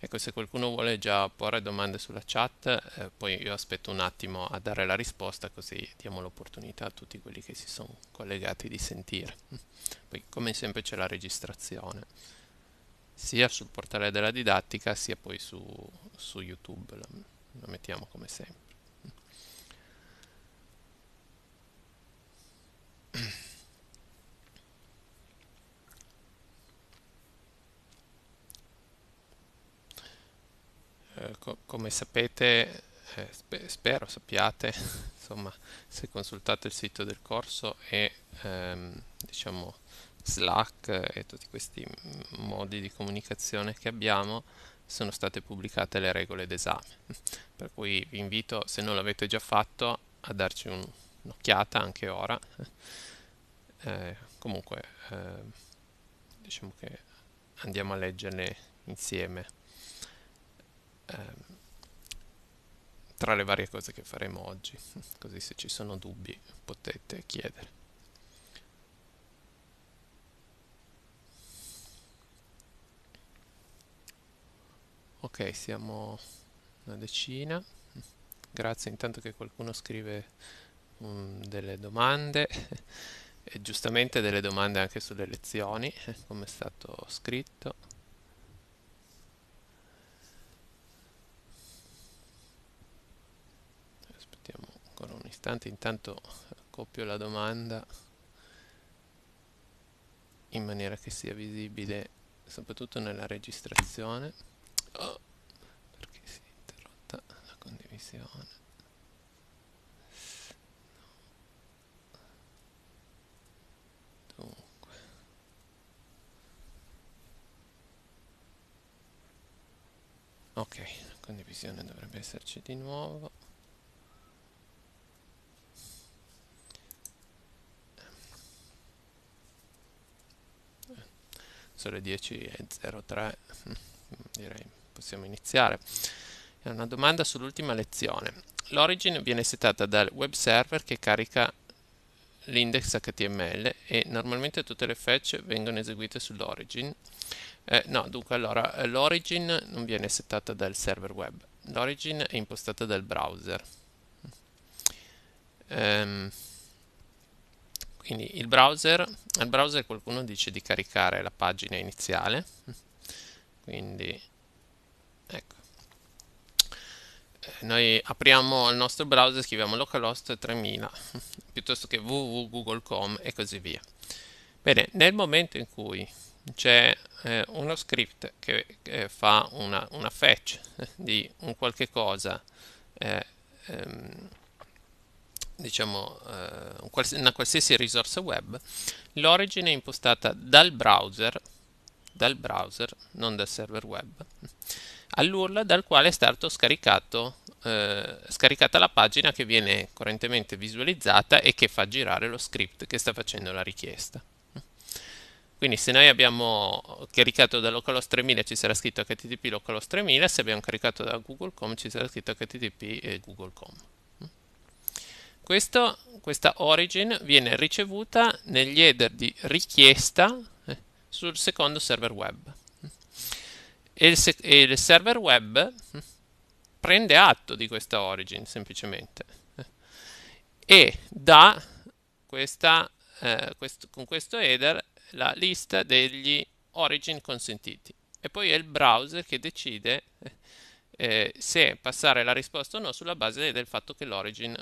Ecco, se qualcuno vuole già porre domande sulla chat, eh, poi io aspetto un attimo a dare la risposta, così diamo l'opportunità a tutti quelli che si sono collegati di sentire. Poi, come sempre, c'è la registrazione, sia sul portale della didattica, sia poi su, su YouTube, la, la mettiamo come sempre. co- come sapete, eh, spe- spero sappiate, insomma, se consultate il sito del corso e ehm, diciamo Slack e tutti questi modi di comunicazione che abbiamo, sono state pubblicate le regole d'esame. Per cui vi invito, se non l'avete già fatto, a darci un, un'occhiata anche ora. Eh, comunque, eh, diciamo che andiamo a leggerle insieme ehm, tra le varie cose che faremo oggi, così se ci sono dubbi potete chiedere. Ok, siamo una decina. Grazie intanto che qualcuno scrive um, delle domande e giustamente delle domande anche sulle lezioni, come è stato scritto. istante intanto copio la domanda in maniera che sia visibile soprattutto nella registrazione oh, perché si è interrotta la condivisione ok la condivisione dovrebbe esserci di nuovo sono le 10.03 direi possiamo iniziare è una domanda sull'ultima lezione l'origin viene settata dal web server che carica l'index html e normalmente tutte le fetch vengono eseguite sull'origin eh, no dunque allora l'origin non viene settata dal server web l'origin è impostata dal browser um, quindi il browser, al browser qualcuno dice di caricare la pagina iniziale, quindi ecco. Eh, noi apriamo il nostro browser, scriviamo localhost 3000 piuttosto che www.google.com e così via. Bene, nel momento in cui c'è eh, uno script che, che fa una, una, fetch di un qualche cosa eh, ehm, diciamo, eh, una qualsiasi risorsa web, l'origine è impostata dal browser, dal browser, non dal server web, all'URL dal quale è stato scaricato, eh, scaricata la pagina che viene correntemente visualizzata e che fa girare lo script che sta facendo la richiesta. Quindi se noi abbiamo caricato da localhost 3000 ci sarà scritto http localhost 3000, se abbiamo caricato da google.com ci sarà scritto http eh, google.com. Questo, questa origin viene ricevuta negli header di richiesta eh, sul secondo server web. E il, se- e il server web eh, prende atto di questa origin semplicemente eh, e dà questa, eh, quest- con questo header la lista degli origin consentiti e poi è il browser che decide eh, se passare la risposta o no sulla base del fatto che l'origin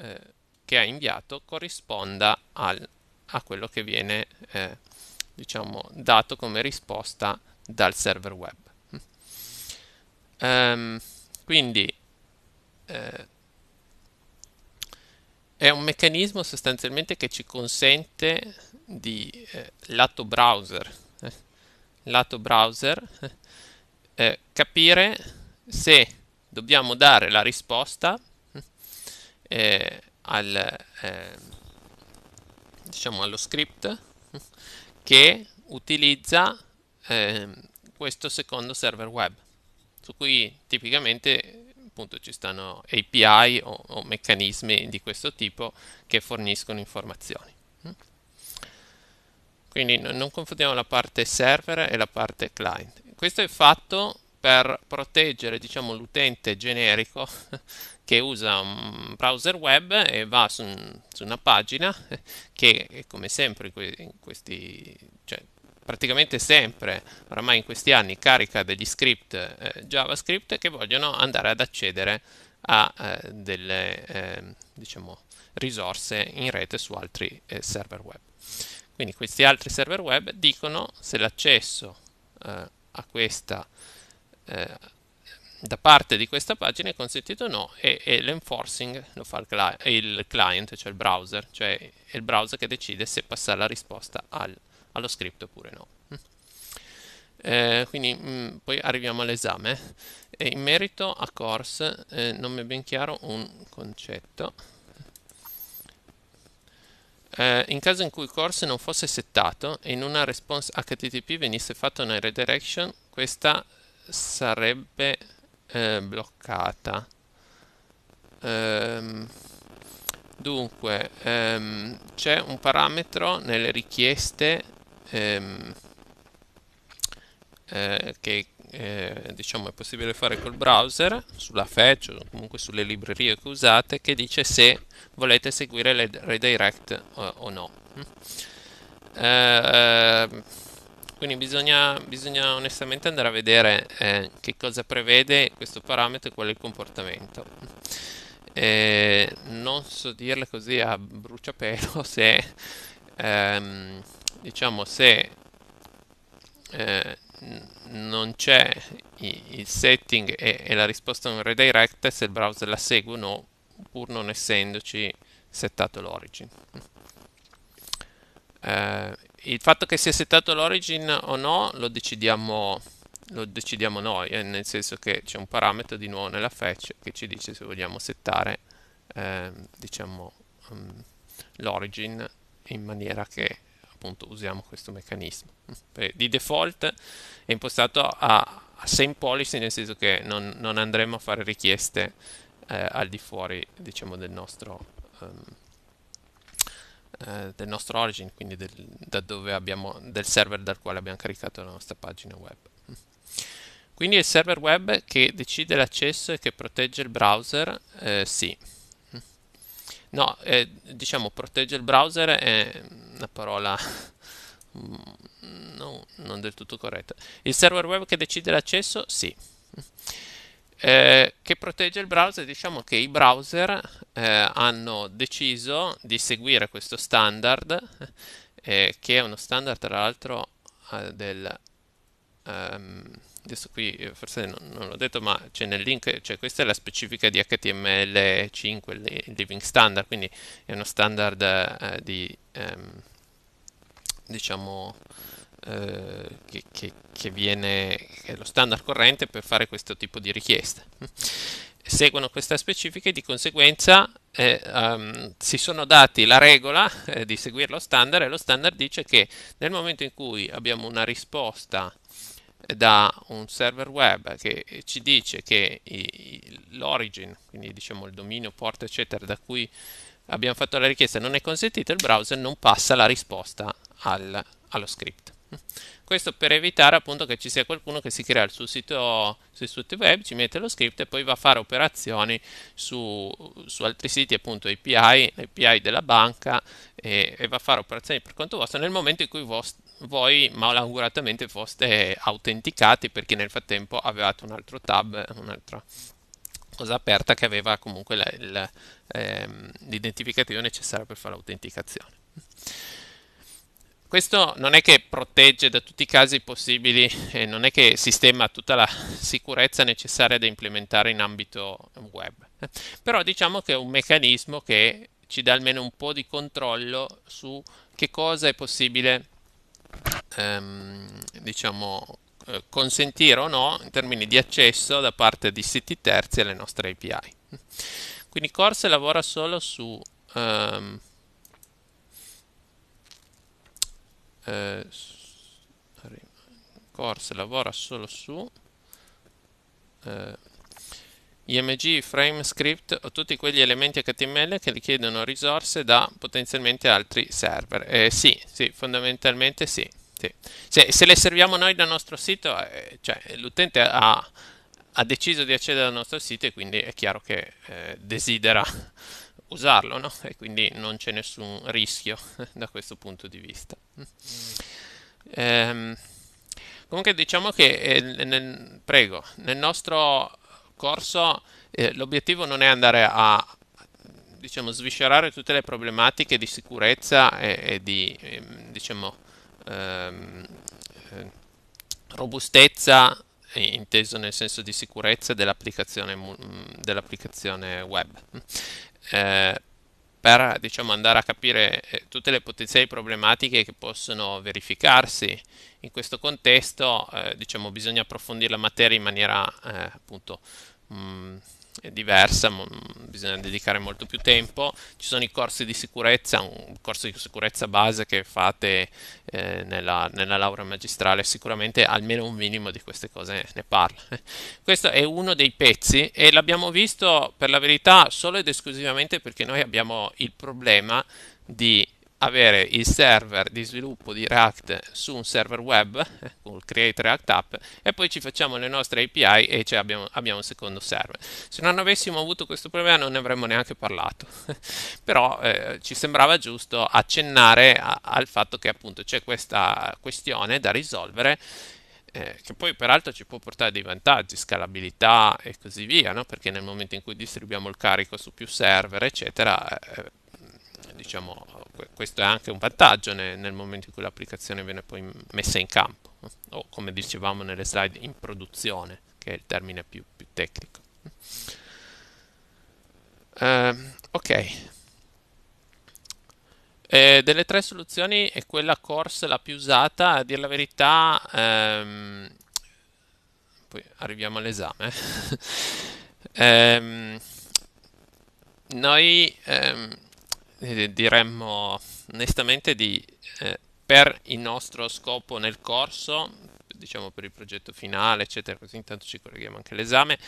eh, che ha inviato corrisponda al, a quello che viene eh, diciamo, dato come risposta dal server web. Um, quindi eh, è un meccanismo sostanzialmente che ci consente di eh, lato browser, eh, lato browser eh, capire se dobbiamo dare la risposta eh, al, eh, diciamo allo script che utilizza eh, questo secondo server web su cui tipicamente appunto ci stanno API o, o meccanismi di questo tipo che forniscono informazioni quindi non confondiamo la parte server e la parte client questo è fatto per proteggere diciamo, l'utente generico che usa un browser web e va su, un, su una pagina che come sempre in questi, cioè, praticamente sempre oramai in questi anni carica degli script eh, JavaScript che vogliono andare ad accedere a eh, delle eh, diciamo, risorse in rete su altri eh, server web. Quindi questi altri server web dicono se l'accesso eh, a questa eh, da parte di questa pagina è consentito o no e, e l'enforcing lo fa il, cli il, client, cioè il browser, cioè è il browser che decide se passare la risposta al, allo script oppure no. Mm. Eh, quindi mh, mm, poi arriviamo all'esame. E in merito a course eh, non mi è ben chiaro un concetto. Eh, in caso in cui course non fosse settato e in una response HTTP venisse fatta una redirection, questa sarebbe eh, bloccata ehm, dunque ehm, c'è un parametro nelle richieste ehm, eh, che eh, diciamo è possibile fare col browser sulla fetch o comunque sulle librerie che usate che dice se volete seguire le redirect o, eh, o no eh, quindi bisogna, bisogna onestamente andare a vedere eh, che cosa prevede questo parametro e qual è il comportamento. Eh, non so dirle così a bruciapelo se ehm, diciamo se eh, non c'è il setting e, e, la risposta non redirect se il browser la segue o no pur non essendoci settato l'origin eh, il fatto che sia settato l'origin o no lo decidiamo, lo decidiamo noi, eh, nel senso che c'è un parametro di nuovo nella fetch che ci dice se vogliamo settare eh, diciamo, um, ehm, l'origin in maniera che appunto usiamo questo meccanismo. Di default è impostato a, a same policy, nel senso che non, non andremo a fare richieste eh, al di fuori diciamo, del nostro... Um, eh, del nostro origin, quindi del, abbiamo, del server dal quale abbiamo caricato la nostra pagina web. Quindi è il server web che decide l'accesso e che protegge il browser? Eh, sì. No, eh, diciamo protegge il browser è una parola no, non del tutto corretta. Il server web che decide l'accesso? Sì. Eh, che protegge il browser, diciamo che i browser eh, hanno deciso di seguire questo standard, eh, che è uno standard tra l'altro eh, del... Um, adesso qui forse non, non l'ho detto, ma c'è nel link, cioè questa è la specifica di HTML5, il Living Standard, quindi è uno standard eh, di... Um, diciamo eh, che, che, che, viene, che è lo standard corrente per fare questo tipo di richieste. Seguono questa specifica e di conseguenza eh, um, si sono dati la regola eh, di seguire lo standard e lo standard dice che nel momento in cui abbiamo una risposta eh, da un server web che ci dice che l'origin, quindi diciamo il dominio, porta eccetera da cui abbiamo fatto la richiesta non è consentito, il browser non passa la risposta al, allo script. Questo per evitare appunto che ci sia qualcuno che si crea il suo sito sui siti web, ci mette lo script e poi va a fare operazioni su, su altri siti, appunto API, API della banca e, e, va a fare operazioni per conto vostro nel momento in cui vostro voi malauguratamente foste autenticati perché nel frattempo avevate un altro tab, un'altra cosa aperta che aveva comunque l'identificativo ehm, necessario per fare l'autenticazione questo non è che protegge da tutti i casi possibili e non è che sistema tutta la sicurezza necessaria da implementare in ambito web, però diciamo che è un meccanismo che ci dà almeno un po' di controllo su che cosa è possibile ehm, diciamo, eh, consentire o no in termini di accesso da parte di siti terzi alle nostre API. Quindi Corse lavora solo su ehm, eh, Corse lavora solo su eh, IMG, FrameScript o tutti quegli elementi HTML che richiedono risorse da potenzialmente altri server. Eh, sì, sì, fondamentalmente sì. sì. Se, se, le serviamo noi dal nostro sito, eh, cioè, l'utente ha, ha, deciso di accedere al nostro sito e quindi è chiaro che eh, desidera usarlo, no? E quindi non c'è nessun rischio da questo punto di vista. Ehm, comunque diciamo che eh, nel, prego, nel nostro corso eh, l'obiettivo non è andare a diciamo, sviscerare tutte le problematiche di sicurezza e, e di eh, diciamo, ehm, eh, robustezza inteso nel senso di sicurezza dell'applicazione, dell'applicazione web eh, per diciamo, andare a capire eh, tutte le potenziali problematiche che possono verificarsi in questo contesto, eh, diciamo, bisogna approfondire la materia in maniera eh, appunto mh, mm, è diversa, bisogna dedicare molto più tempo. Ci sono i corsi di sicurezza, un corso di sicurezza base che fate eh, nella, nella, laurea magistrale, sicuramente almeno un minimo di queste cose ne parla. Questo è uno dei pezzi e l'abbiamo visto per la verità solo ed esclusivamente perché noi abbiamo il problema di avere il server di sviluppo di React su un server web con il Create React App e poi ci facciamo le nostre API e cioè abbiamo, abbiamo, un secondo server. Se non avessimo avuto questo problema non ne avremmo neanche parlato, però eh, ci sembrava giusto accennare a, al fatto che appunto c'è questa questione da risolvere eh, che poi peraltro ci può portare dei vantaggi, scalabilità e così via, no? perché nel momento in cui distribuiamo il carico su più server, eccetera, eh, diciamo, questo è anche un vantaggio nel, nel momento in cui l'applicazione viene poi messa in campo, o come dicevamo nelle slide, in produzione, che è il termine più, più tecnico. Uh, ok. Eh, delle tre soluzioni è quella Course la più usata, a dire la verità, ehm, poi arriviamo all'esame. Eh. ehm, noi ehm, eh, diremmo onestamente di, eh, per il nostro scopo nel corso, diciamo per il progetto finale, eccetera, così intanto ci colleghiamo anche all'esame,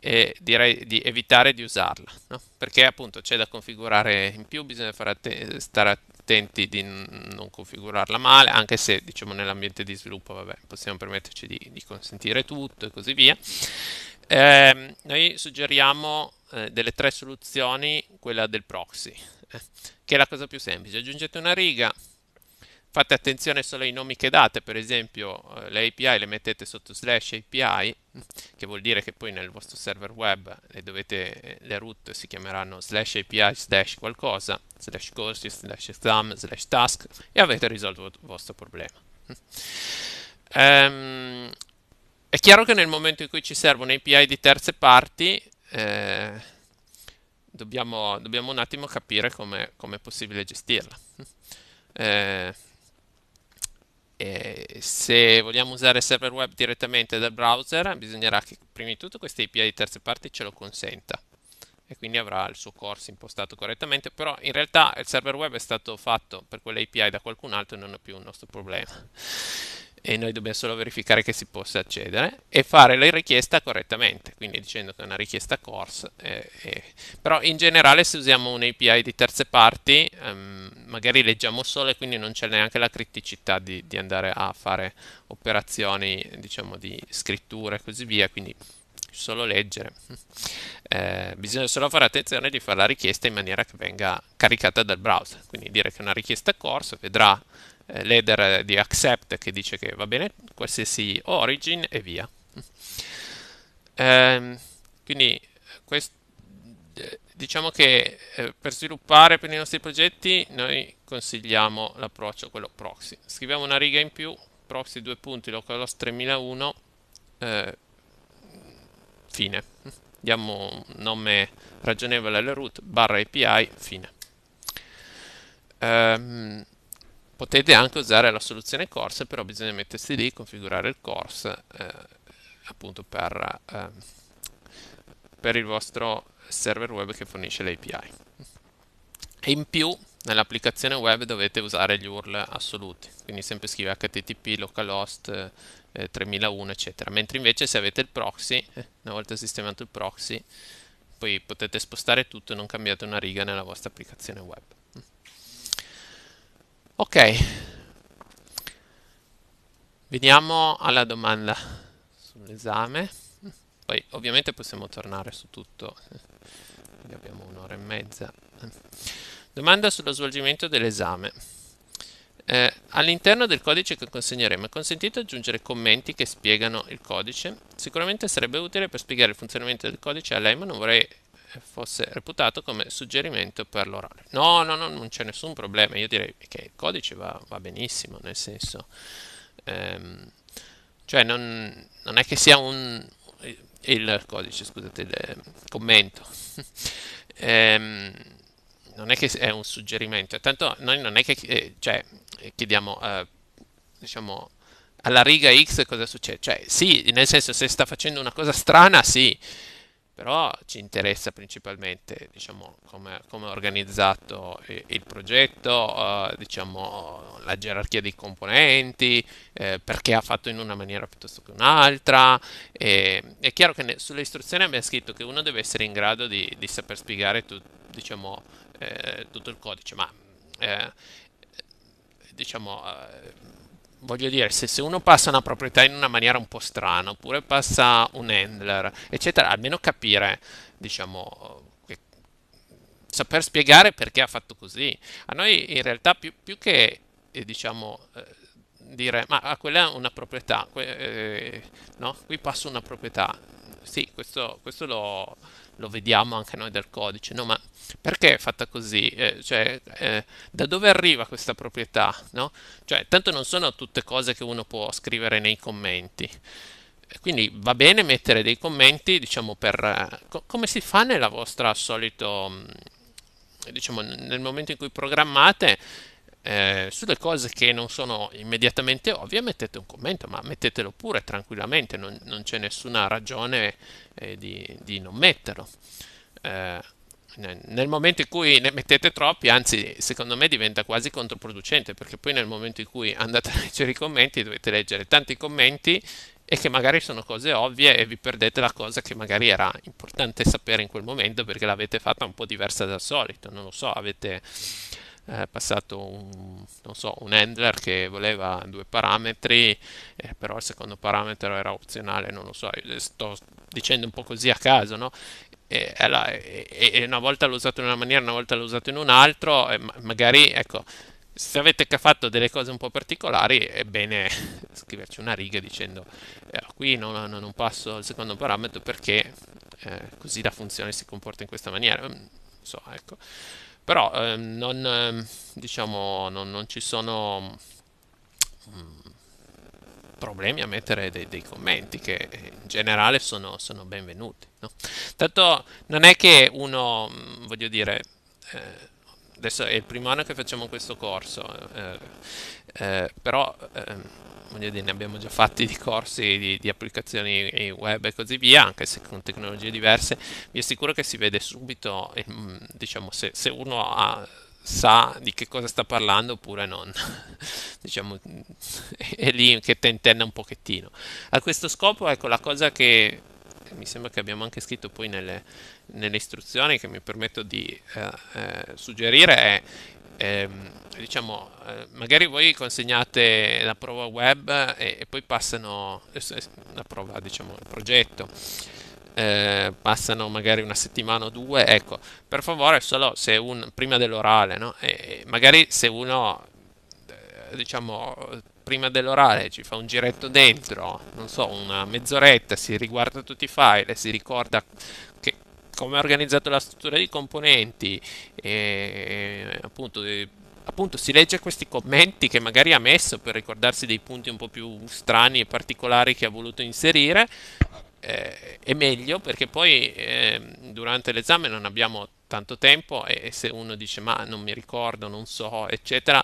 eh, direi di evitare di usarla, no? perché appunto c'è da configurare in più, bisogna att- stare attenti di n- non configurarla male, anche se diciamo nell'ambiente di sviluppo vabbè, possiamo permetterci di, di consentire tutto e così via. Eh, noi suggeriamo eh, delle tre soluzioni, quella del proxy, eh, che è la cosa più semplice. Aggiungete una riga, fate attenzione solo ai nomi che date, per esempio eh, le API le mettete sotto slash API, che vuol dire che poi nel vostro server web le, dovete, eh, le root si chiameranno slash API slash qualcosa, slash courses, slash exam, slash task e avete risolto il vostro problema. Ehm, è chiaro che nel momento in cui ci servono API di terze parti, eh, dobbiamo, dobbiamo un attimo capire come, è possibile gestirla. Eh, se vogliamo usare il server web direttamente dal browser, bisognerà che prima di tutto questa API di terze parti ce lo consenta e quindi avrà il suo corso impostato correttamente, però in realtà il server web è stato fatto per quell'API da qualcun altro e non è più un nostro problema e noi dobbiamo solo verificare che si possa accedere e fare la richiesta correttamente, quindi dicendo che è una richiesta course. Eh, eh. Però in generale se usiamo un API di terze parti, ehm, magari leggiamo solo e quindi non c'è neanche la criticità di, di, andare a fare operazioni diciamo di scrittura e così via, quindi solo leggere. Eh, bisogna solo fare attenzione di fare la richiesta in maniera che venga caricata dal browser, quindi dire che è una richiesta course vedrà eh, l'header di accept che dice che va bene qualsiasi origin e via. Ehm, quindi quest, diciamo che eh, per sviluppare per i nostri progetti noi consigliamo l'approccio quello proxy. Scriviamo una riga in più, proxy 2 punti, localhost 3001, eh, fine. Diamo un nome ragionevole alle root, barra API, fine. Ehm, Potete anche usare la soluzione course, però bisogna mettersi lì, configurare il course eh, appunto per, eh, per il vostro server web che fornisce l'API. E in più nell'applicazione web dovete usare gli URL assoluti, quindi sempre scrive http localhost eh, 3001 eccetera, mentre invece se avete il proxy, eh, una volta sistemato il proxy, poi potete spostare tutto e non cambiate una riga nella vostra applicazione web. Ok, veniamo alla domanda sull'esame, poi ovviamente possiamo tornare su tutto, Quindi abbiamo un'ora e mezza. Domanda sullo svolgimento dell'esame. Eh, all'interno del codice che consegneremo è consentito aggiungere commenti che spiegano il codice. Sicuramente sarebbe utile per spiegare il funzionamento del codice a lei, ma non vorrei fosse reputato come suggerimento per l'orale. No, no, no, non c'è nessun problema. Io direi che il codice va, va benissimo, nel senso... Ehm, cioè non, non, è che sia un... il codice, scusate, il ehm, commento. ehm, non è che è un suggerimento, tanto noi non è che eh, cioè, chiediamo, eh, diciamo, alla riga X cosa succede. Cioè, sì, nel senso, se sta facendo una cosa strana, sì però ci interessa principalmente diciamo, come, come è organizzato il, il progetto, eh, diciamo, la gerarchia dei componenti, eh, perché ha fatto in una maniera piuttosto che un'altra. E, è chiaro che ne, sulle istruzioni abbiamo scritto che uno deve essere in grado di, di saper spiegare tu, diciamo, eh, tutto il codice, ma eh, diciamo eh, voglio dire, se, se, uno passa una proprietà in una maniera un po' strana, oppure passa un handler, eccetera, almeno capire, diciamo, che, saper spiegare perché ha fatto così. A noi in realtà più, più che, eh, diciamo, eh, dire, ma ah, quella è una proprietà, que, eh, no? Qui passo una proprietà. Sì, questo, questo lo lo vediamo anche noi del codice, no? Ma perché è fatta così? Eh, cioè, eh, da dove arriva questa proprietà? No? Cioè, tanto non sono tutte cose che uno può scrivere nei commenti. Quindi va bene mettere dei commenti, diciamo, per eh, co come si fa nella vostra solito, mm, diciamo, nel momento in cui programmate eh, sulle cose che non sono immediatamente ovvie mettete un commento, ma mettetelo pure tranquillamente, non, non c'è nessuna ragione eh, di, di, non metterlo. Eh, nel momento in cui ne mettete troppi, anzi, secondo me diventa quasi controproducente, perché poi nel momento in cui andate a leggere i commenti, dovete leggere tanti commenti e che magari sono cose ovvie e vi perdete la cosa che magari era importante sapere in quel momento perché l'avete fatta un po' diversa dal solito, non lo so, avete eh, passato un, so, un, handler che voleva due parametri, eh, però il secondo parametro era opzionale, non lo so, sto dicendo un po' così a caso, no? E, e, una volta l'ho usato in una maniera, una volta l'ho usato in un'altra, ma magari ecco, se avete fatto delle cose un po' particolari è bene scriverci una riga dicendo eh, qui non, non, passo il secondo parametro perché eh, così la funzione si comporta in questa maniera. Mm, so, ecco però eh, non, eh, diciamo, non, non, ci sono mm, problemi a mettere dei, dei, commenti che eh, in generale sono, sono benvenuti. No? Tanto non è che uno, mm, voglio dire, eh, adesso è il primo anno che facciamo questo corso, eh, eh, però ehm, voglio dire, ne abbiamo già fatti di corsi di, di, applicazioni web e così via, anche se con tecnologie diverse, vi assicuro che si vede subito, mm, diciamo, se, se uno ha, sa di che cosa sta parlando oppure non, diciamo, mm, è lì che tentenna un pochettino. A questo scopo, ecco, la cosa che mi sembra che abbiamo anche scritto poi nelle, nelle istruzioni che mi permetto di eh, eh, suggerire è ehm, diciamo, eh, magari voi consegnate la prova web e, e poi passano eh, la prova, diciamo, il progetto. Eh, passano magari una settimana o due, ecco, per favore solo se un, prima dell'orale, no? E magari se uno, eh, diciamo, prima dell'orale ci fa un giretto dentro, non so, una mezz'oretta, si riguarda tutti i file, si ricorda che, come è organizzata la struttura dei componenti, e, appunto, e, appunto si legge questi commenti che magari ha messo per ricordarsi dei punti un po' più strani e particolari che ha voluto inserire, eh, è meglio perché poi eh, durante l'esame non abbiamo tanto tempo e, e, se uno dice ma non mi ricordo, non so, eccetera,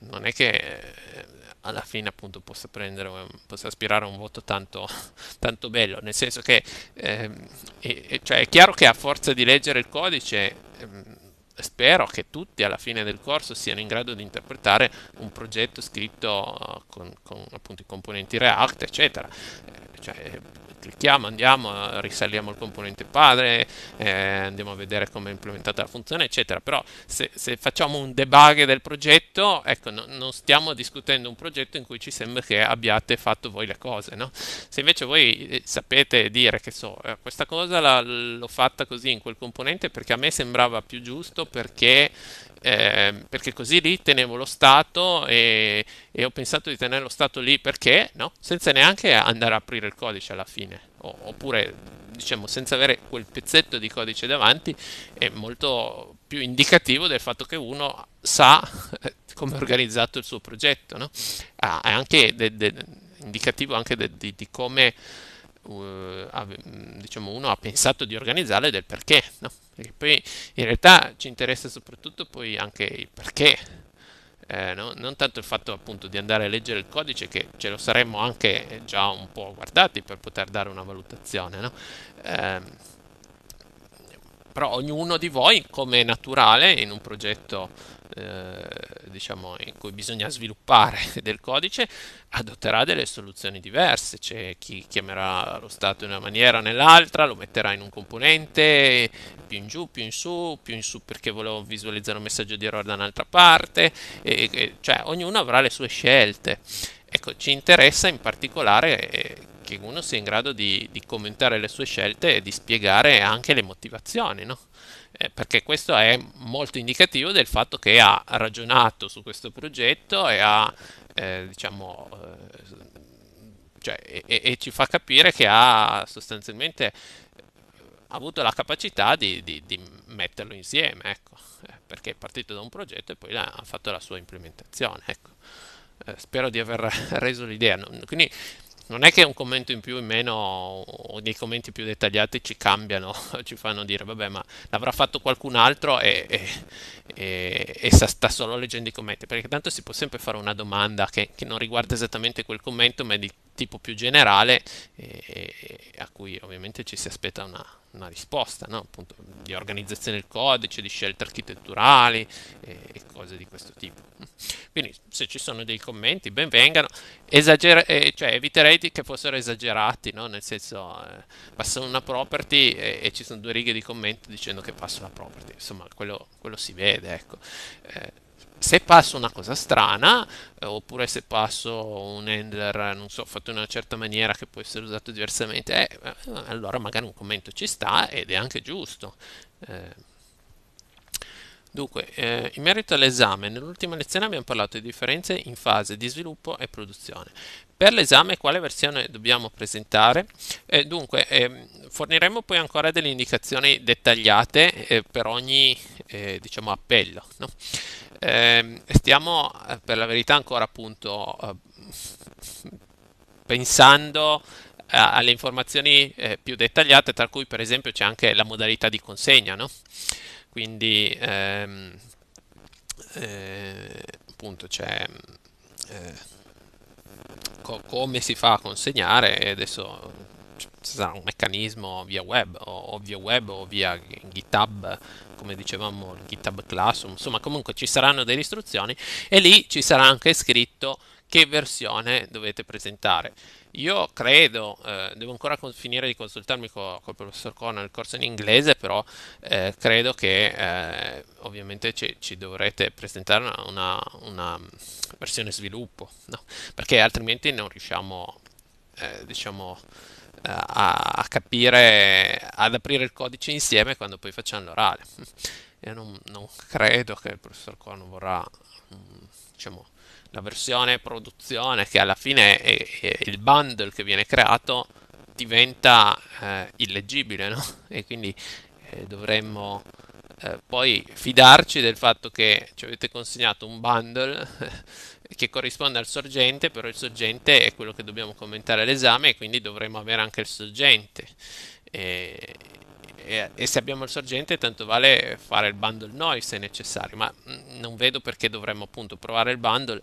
non è che eh, alla fine appunto possa prendere, possa aspirare a un voto tanto, tanto bello, nel senso che ehm, è, cioè è chiaro che a forza di leggere il codice ehm, spero che tutti alla fine del corso siano in grado di interpretare un progetto scritto con, con appunto i componenti React, eccetera. Eh, cioè, clicchiamo, andiamo, risaliamo il componente padre, eh, andiamo a vedere come è implementata la funzione, eccetera. Però se, se facciamo un debug del progetto, ecco, no, non stiamo discutendo un progetto in cui ci sembra che abbiate fatto voi le cose, no? Se invece voi eh, sapete dire che so, eh, questa cosa l'ho fatta così in quel componente perché a me sembrava più giusto perché eh, perché così lì tenevo lo Stato e, e, ho pensato di tenere lo Stato lì perché, no? senza neanche andare a aprire il codice alla fine, o, oppure diciamo senza avere quel pezzetto di codice davanti, è molto più indicativo del fatto che uno sa come è organizzato il suo progetto, no? ah, è anche de, de, indicativo anche di come uh, ha, mm, diciamo uno ha pensato di organizzare del perché, no? perché poi in realtà ci interessa soprattutto poi anche il perché, eh, no? non tanto il fatto appunto di andare a leggere il codice che ce lo saremmo anche eh, già un po' guardati per poter dare una valutazione, no? eh, però ognuno di voi, come è naturale in un progetto eh, diciamo, in cui bisogna sviluppare del codice, adotterà delle soluzioni diverse. C'è chi chiamerà lo stato in una maniera o nell'altra, lo metterà in un componente, più in giù, più in su, più in su perché volevo visualizzare un messaggio di errore da un'altra parte, e, e, cioè ognuno avrà le sue scelte. Ecco, ci interessa in particolare eh, che uno sia in grado di, di commentare le sue scelte e di spiegare anche le motivazioni, no? Eh, perché questo è molto indicativo del fatto che ha ragionato su questo progetto e ha, eh, diciamo, eh, cioè, e, e, ci fa capire che ha sostanzialmente eh, avuto la capacità di, di, di metterlo insieme, ecco, eh, perché è partito da un progetto e poi ha fatto la sua implementazione. Ecco. Eh, spero di aver reso l'idea. Quindi non è che un commento in più o in meno o dei commenti più dettagliati ci cambiano, ci fanno dire vabbè ma l'avrà fatto qualcun altro e, e, e, e sta, sta, solo leggendo i commenti, perché tanto si può sempre fare una domanda che, che non riguarda esattamente quel commento ma è di tipo più generale a cui ovviamente ci si aspetta una, una risposta, no? Appunto, di organizzazione del codice, di scelte architetturali e, e, cose di questo tipo. Quindi se ci sono dei commenti, ben vengano, Esager- eh, cioè, eviterei che fossero esagerati, no? nel senso eh, passa una property e, e, ci sono due righe di commento dicendo che passa la property, insomma quello, quello si vede. Ecco. Eh, se passo una cosa strana, eh, oppure se passo un handler, non so, fatto in una certa maniera che può essere usato diversamente, eh, eh, allora magari un commento ci sta ed è anche giusto. Eh. Dunque, eh, in merito all'esame, nell'ultima lezione abbiamo parlato di differenze in fase di sviluppo e produzione. Per l'esame quale versione dobbiamo presentare? Eh, dunque, eh, forniremo poi ancora delle indicazioni dettagliate eh, per ogni eh, diciamo, appello. No? Ehm, stiamo eh, per la verità ancora appunto eh, pensando alle informazioni più dettagliate, tra cui per esempio c'è anche la modalità di consegna. No? Quindi ehm, appunto c'è co- come si fa a consegnare adesso ci sarà un meccanismo via web o, via web o via GitHub come dicevamo GitHub Classroom insomma comunque ci saranno delle istruzioni e lì ci sarà anche scritto che versione dovete presentare io credo, eh, devo ancora con- finire di consultarmi co- col professor Conan il corso in inglese, però eh, credo che eh, ovviamente ci, ci, dovrete presentare una, una, una versione sviluppo, no? perché altrimenti non riusciamo, eh, diciamo, eh, a, a, capire, ad aprire il codice insieme quando poi facciamo l'orale. Io non, non credo che il professor Conan vorrà, mm, diciamo, la versione produzione che alla fine è, è il bundle che viene creato diventa eh, illeggibile no? e quindi eh, dovremmo eh, poi fidarci del fatto che ci avete consegnato un bundle che corrisponde al sorgente però il sorgente è quello che dobbiamo commentare all'esame e quindi dovremmo avere anche il sorgente e, e, se abbiamo il sorgente tanto vale fare il bundle noi se necessario, ma mm, non vedo perché dovremmo appunto provare il bundle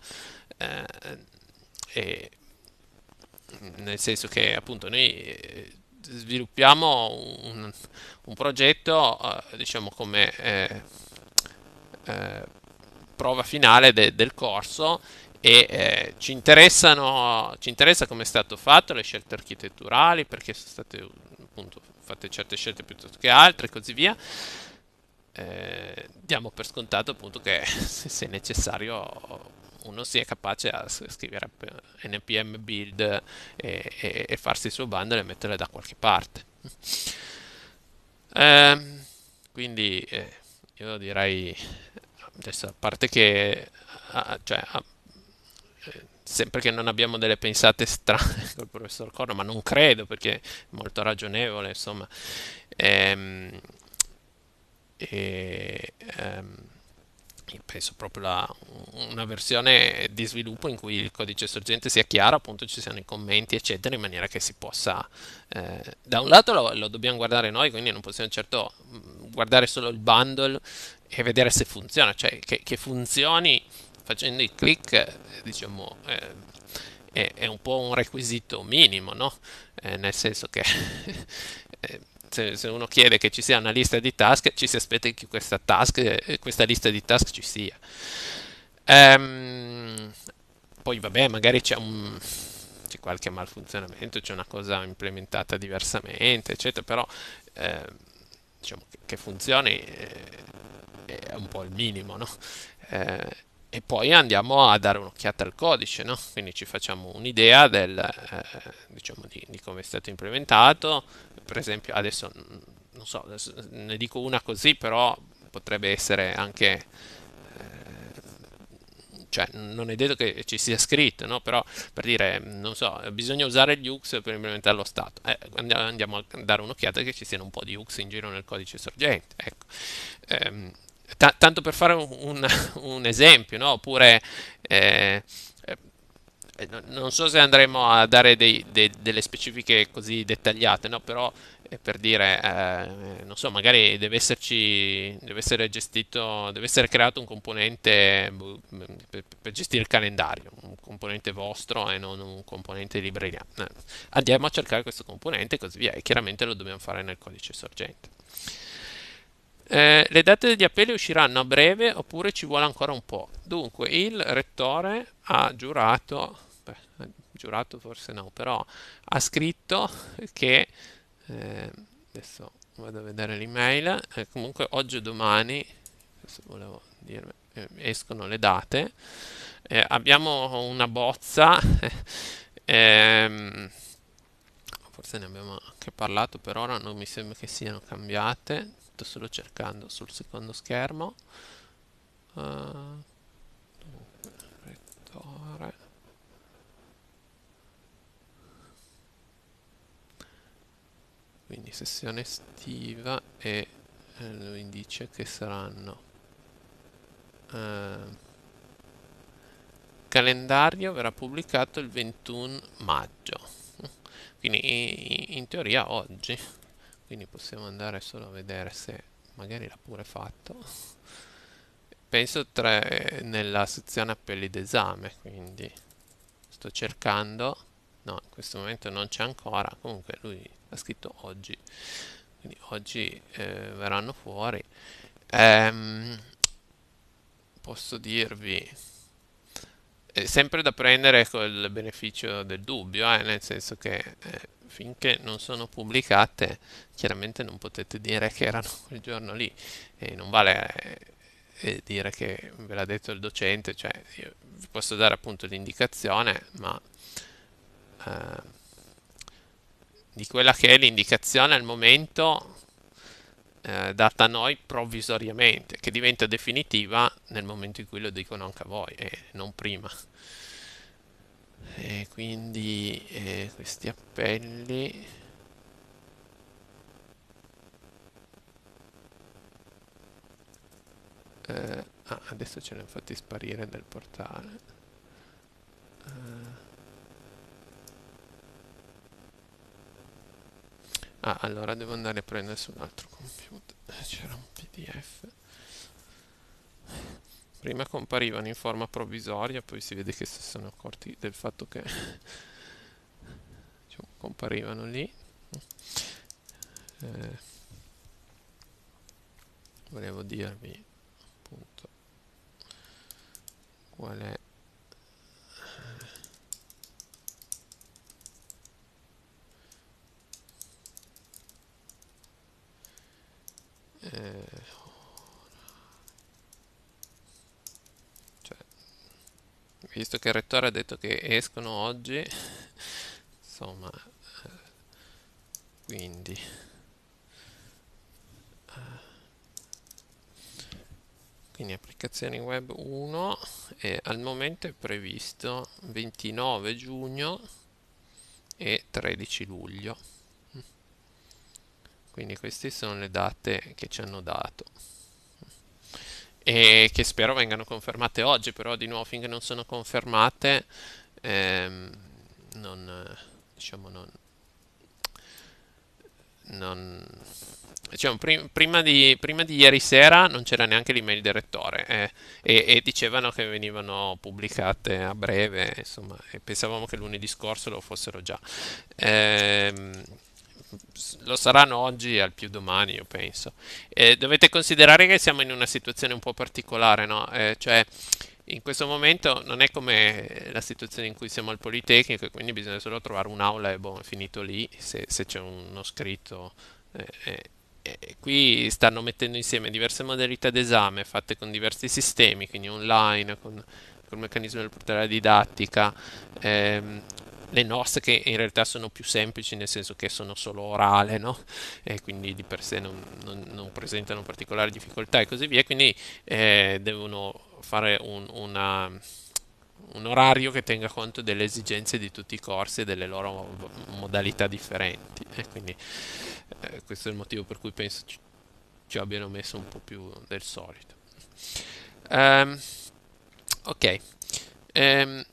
eh, e, nel senso che appunto noi eh, sviluppiamo un, un progetto eh, diciamo come eh, eh, prova finale de, del corso e eh, ci, interessano, ci interessa come è stato fatto le scelte architetturali perché sono state appunto fate certe scelte piuttosto che altre e così via. Eh, diamo per scontato appunto che se necessario uno sia capace a scrivere npm build e, e, e farsi il suo bundle e metterle da qualche parte. Eh, quindi eh, io direi adesso a parte che ah, cioè, ah, sempre che non abbiamo delle pensate strane col professor Corno, ma non credo perché è molto ragionevole, insomma. Ehm, e, ehm, penso proprio a una versione di sviluppo in cui il codice sorgente sia chiaro, appunto ci siano i commenti, eccetera, in maniera che si possa... Eh, da un lato lo, lo, dobbiamo guardare noi, quindi non possiamo certo mm, guardare solo il bundle e vedere se funziona, cioè che, che funzioni facendo i click eh, diciamo eh, è, è, un po' un requisito minimo no? Eh, nel senso che se, se, uno chiede che ci sia una lista di task ci si aspetta che questa, task, questa lista di task ci sia ehm, poi vabbè magari c'è un c'è qualche malfunzionamento, c'è una cosa implementata diversamente, eccetera, però eh, diciamo che, che funzioni eh, è un po' il minimo, no? Eh, e poi andiamo a dare un'occhiata al codice, no? quindi ci facciamo un'idea del, eh, diciamo di, di, come è stato implementato, per esempio adesso mm, non so, adesso ne dico una così, però potrebbe essere anche, eh, cioè non è detto che ci sia scritto, no? però per dire, mm, non so, bisogna usare gli UX per implementare lo stato, eh, andiamo a dare un'occhiata che ci siano un po' di UX in giro nel codice sorgente, ecco. Ehm, T- tanto per fare un, un, un esempio, no? oppure eh, eh non so se andremo a dare dei, de, delle specifiche così dettagliate, no? però eh, per dire, eh, non so, magari deve esserci, deve essere gestito, deve essere creato un componente boh, per, per gestire il calendario, un componente vostro e non un componente di libreria. Eh, andiamo a cercare questo componente e così via, e chiaramente lo dobbiamo fare nel codice sorgente. Eh, le date degli appelli usciranno a breve oppure ci vuole ancora un po'. Dunque, il rettore ha giurato, beh, giurato forse no, però ha scritto che, eh, adesso vado a vedere l'email, eh, comunque oggi o domani, volevo dirmi, eh, escono le date, eh, abbiamo una bozza, ehm, forse ne abbiamo anche parlato, per ora non mi sembra che siano cambiate, sto solo cercando sul secondo schermo uh, quindi sessione estiva e eh, lui dice che saranno eh, calendario verrà pubblicato il 21 maggio quindi in teoria oggi quindi possiamo andare solo a vedere se magari l'ha pure fatto penso tre eh, nella sezione appelli d'esame quindi sto cercando no in questo momento non c'è ancora comunque lui ha scritto oggi quindi oggi eh, verranno fuori ehm, posso dirvi è sempre da prendere col beneficio del dubbio, eh, nel senso che eh, finché non sono pubblicate chiaramente non potete dire che erano quel giorno lì e non vale eh, eh, dire che ve l'ha detto il docente, cioè io vi posso dare appunto l'indicazione, ma eh, di quella che è l'indicazione al momento eh, data a noi provvisoriamente, che diventa definitiva nel momento in cui lo dicono anche a voi e eh, non prima. E quindi eh, questi appelli eh, ah, adesso ce li hanno fatti sparire dal portale. Eh. ah allora devo andare a prendere su un altro computer eh, c'era un pdf prima comparivano in forma provvisoria poi si vede che si sono accorti del fatto che cioè, comparivano lì eh, volevo dirvi appunto qual è visto che il rettore ha detto che escono oggi, insomma, quindi... Eh, quindi applicazioni web 1 e al momento è previsto 29 giugno e 13 luglio. Quindi queste sono le date che ci hanno dato e che spero vengano confermate oggi, però di nuovo finché non sono confermate ehm, non, diciamo non, non diciamo, prim- prima, di, prima, di, ieri sera non c'era neanche l'email del rettore eh, e, e, dicevano che venivano pubblicate a breve, insomma, e pensavamo che lunedì scorso lo fossero già. Ehm, lo saranno oggi al più domani, io penso. E dovete considerare che siamo in una situazione un po' particolare, no? Eh, cioè, in questo momento non è come la situazione in cui siamo al Politecnico, quindi bisogna solo trovare un'aula e boh, è finito lì, se, se c'è uno scritto. Eh, eh, qui stanno mettendo insieme diverse modalità d'esame fatte con diversi sistemi, quindi online, con, con il meccanismo del portale didattica, ehm, le nostre che in realtà sono più semplici nel senso che sono solo orale no? e quindi di per sé non, non, non presentano particolari difficoltà e così via quindi eh, devono fare un, una, un, orario che tenga conto delle esigenze di tutti i corsi e delle loro modalità differenti e quindi eh, questo è il motivo per cui penso ci, ci, abbiano messo un po' più del solito um, ok um,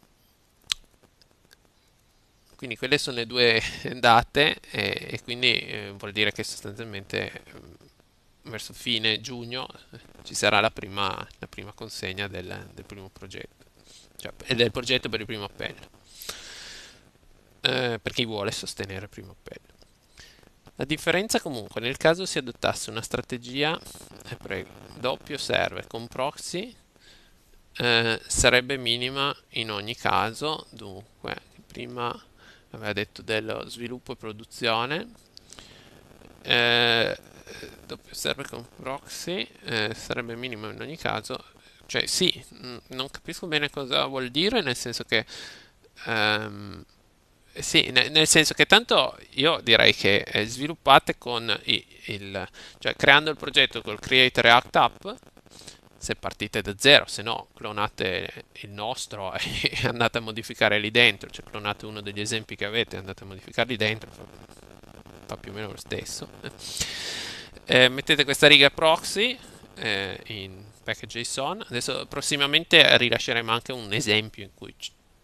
quindi quelle sono le due date e, e quindi eh, vuol dire che sostanzialmente mm, verso fine giugno eh, ci sarà la prima, la prima consegna del, del, primo progetto cioè, del progetto per il primo appello eh, per chi vuole sostenere il primo appello la differenza comunque nel caso si adottasse una strategia eh, prego, doppio serve con proxy eh, sarebbe minima in ogni caso dunque prima aveva detto dello sviluppo e produzione eh, doppio server con proxy eh, sarebbe minimo in ogni caso cioè sì, non capisco bene cosa vuol dire nel senso che um, sì, nel senso che tanto io direi che eh, sviluppate con il, il cioè creando il progetto col Create React App se partite da zero, se no clonate il nostro e andate a modificare lì dentro, cioè clonate uno degli esempi che avete e andate a modificarli dentro, fa più o meno lo stesso. Eh, mettete questa riga proxy eh, in package.json, adesso prossimamente rilasceremo anche un esempio in cui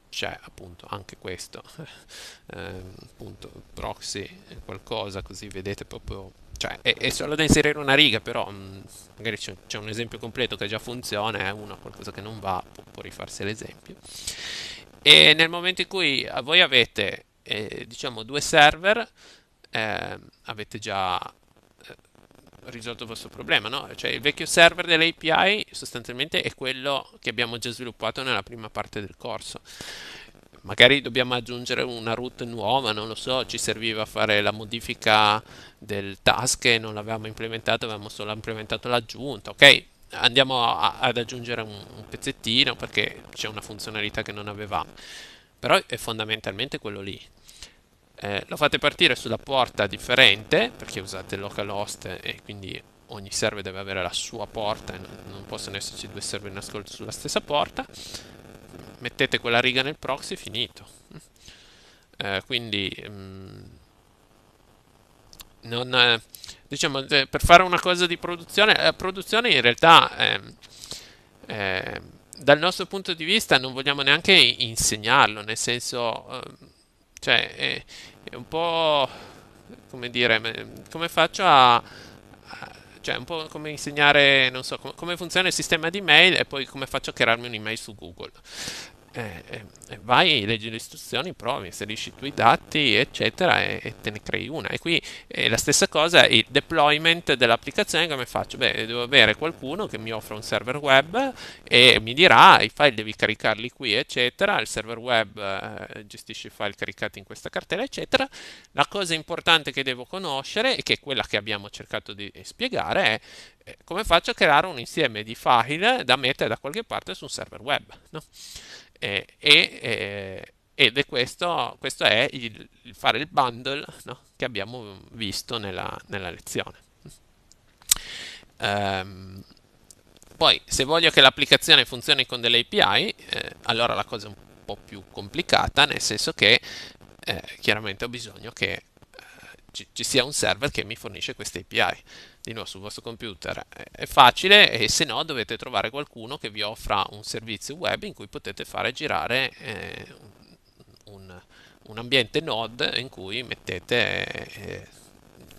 c'è appunto anche questo, eh, appunto proxy qualcosa così vedete proprio cioè, è, è, solo da inserire una riga, però mh, mm, magari c'è, un esempio completo che già funziona, è uno qualcosa che non va, può, può rifarsi l'esempio. E nel momento in cui eh, voi avete, eh, diciamo, due server, eh, avete già eh, risolto il vostro problema, no? Cioè il vecchio server dell'API sostanzialmente è quello che abbiamo già sviluppato nella prima parte del corso magari dobbiamo aggiungere una route nuova, non lo so, ci serviva fare la modifica del task e non l'avevamo implementata, avevamo solo implementato l'aggiunta, ok? Andiamo a, ad aggiungere un, un pezzettino perché c'è una funzionalità che non avevamo, però è fondamentalmente quello lì. Eh, lo fate partire sulla porta differente perché usate localhost e quindi ogni server deve avere la sua porta e non, non possono esserci due server ascolto sulla stessa porta mettete quella riga nel proxy, finito. Eh, quindi, mh, mm, non, eh, diciamo, eh, per fare una cosa di produzione, la eh, produzione in realtà, ehm, ehm, dal nostro punto di vista, non vogliamo neanche insegnarlo, nel senso, ehm, cioè, è, è un po' come dire, come faccio a cioè, un po' come insegnare, non so, com- come funziona il sistema di mail e poi come faccio a crearmi un'email su Google. Eh, eh, eh, vai, leggi le istruzioni, provi, inserisci i tuoi dati, eccetera, e, e te ne crei una. E qui è la stessa cosa, il deployment dell'applicazione, come faccio? Beh, devo avere qualcuno che mi offre un server web e mi dirà ah, i file devi caricarli qui, eccetera, il server web eh, gestisce i file caricati in questa cartella, eccetera. La cosa importante che devo conoscere, e che è quella che abbiamo cercato di spiegare, è eh, come faccio a creare un insieme di file da mettere da qualche parte su un server web. No? eh, eh, ed è questo, questo è il, il fare il bundle no? che abbiamo visto nella, nella lezione. Um, poi se voglio che l'applicazione funzioni con delle API, eh, allora la cosa è un po' più complicata, nel senso che eh, chiaramente ho bisogno che eh, ci, ci sia un server che mi fornisce queste API di nuovo sul vostro computer è facile e se no dovete trovare qualcuno che vi offra un servizio web in cui potete fare girare eh, un, un, ambiente node in cui mettete eh,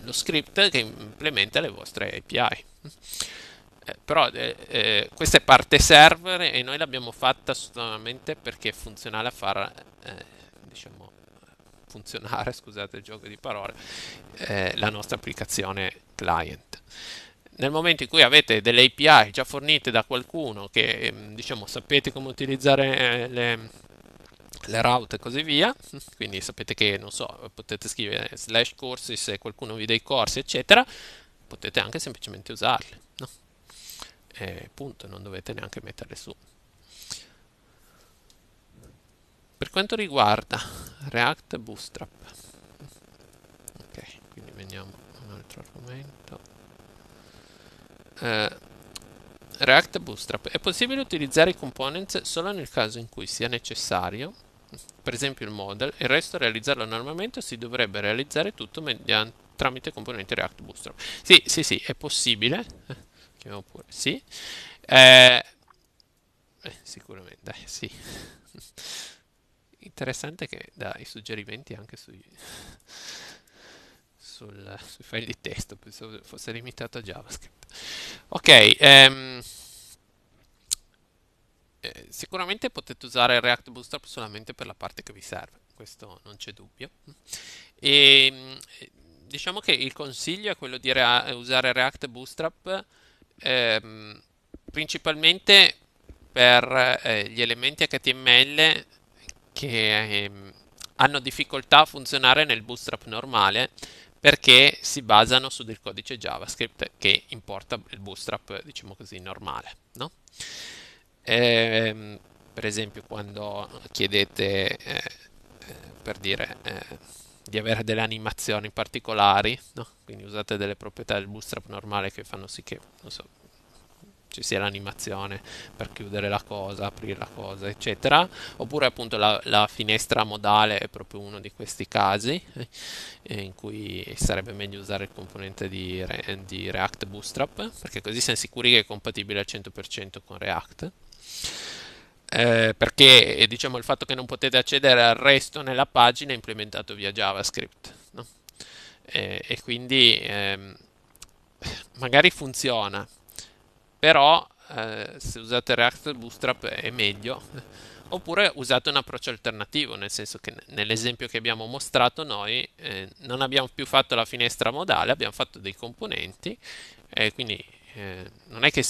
lo script che implementa le vostre API eh, però eh, eh, questa è parte server e noi l'abbiamo fatta assolutamente perché è funzionale a far eh, diciamo, funzionare, scusate il gioco di parole, eh, la nostra applicazione client. Nel momento in cui avete delle API già fornite da qualcuno che ehm, diciamo sapete come utilizzare eh, le, le route e così via, quindi sapete che non so, potete scrivere slash corsi se qualcuno vi dei corsi, eccetera, potete anche semplicemente usarle. no? E eh, punto, non dovete neanche metterle su. Per quanto riguarda React Bootstrap, ok, quindi veniamo a un altro argomento. Eh, React Bootstrap è possibile utilizzare i components solo nel caso in cui sia necessario, per esempio il model, il resto realizzarlo normalmente si dovrebbe realizzare tutto mediante tramite componenti React Bootstrap. Sì, sì, sì, è possibile. Eh, chiamiamo pure sì. Eh, eh sicuramente, sì interessante che dà i suggerimenti anche sui, sul, sui file di testo, pensavo fosse limitato a JavaScript. Ok, um, sicuramente potete usare React Bootstrap solamente per la parte che vi serve, questo non c'è dubbio. E, ehm, diciamo che il consiglio è quello di rea- usare React Bootstrap ehm, principalmente per eh, gli elementi HTML che ehm, hanno difficoltà a funzionare nel bootstrap normale perché si basano su del codice JavaScript che importa il bootstrap, diciamo così, normale. No? Ehm, per esempio quando chiedete, eh, eh per dire, eh, di avere delle animazioni particolari, no? quindi usate delle proprietà del bootstrap normale che fanno sì che, non so, ci sia l'animazione per chiudere la cosa, aprire la cosa, eccetera. Oppure appunto la, la finestra modale è proprio uno di questi casi eh, in cui sarebbe meglio usare il componente di, di React Bootstrap, perché così siamo sicuri che è compatibile al 100% con React. Eh, perché eh, diciamo il fatto che non potete accedere al resto nella pagina è implementato via JavaScript no? eh, e quindi ehm, magari funziona però eh, se usate React Bootstrap è meglio oppure usate un approccio alternativo nel senso che nell'esempio che abbiamo mostrato noi eh, non abbiamo più fatto la finestra modale abbiamo fatto dei componenti eh, quindi non è che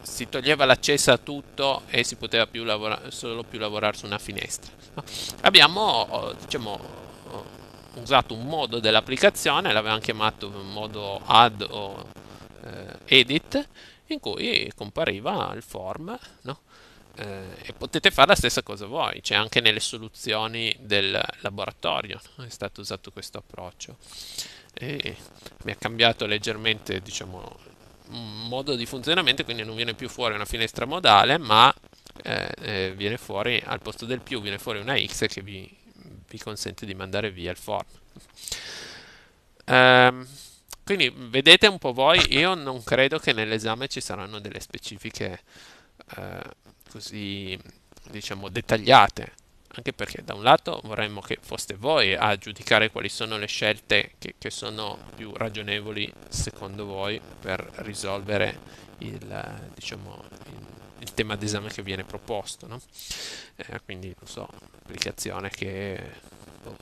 si toglieva l'accesso a tutto e si poteva più solo più lavorare su una finestra abbiamo diciamo usato un modo dell'applicazione l'avevamo chiamato modo add o eh, edit in cui compariva il form no? eh, e potete fare la stessa cosa voi, c'è anche nelle soluzioni del laboratorio no? è stato usato questo approccio e mi ha cambiato leggermente diciamo modo di funzionamento quindi non viene più fuori una finestra modale ma eh, eh, viene fuori al posto del più viene fuori una x che vi, vi consente di mandare via il form um, quindi vedete un po' voi, io non credo che nell'esame ci saranno delle specifiche eh, così diciamo dettagliate, anche perché da un lato vorremmo che foste voi a giudicare quali sono le scelte che, che sono più ragionevoli secondo voi per risolvere il, diciamo, il, il tema d'esame che viene proposto, no? eh, quindi non so, applicazione che boh,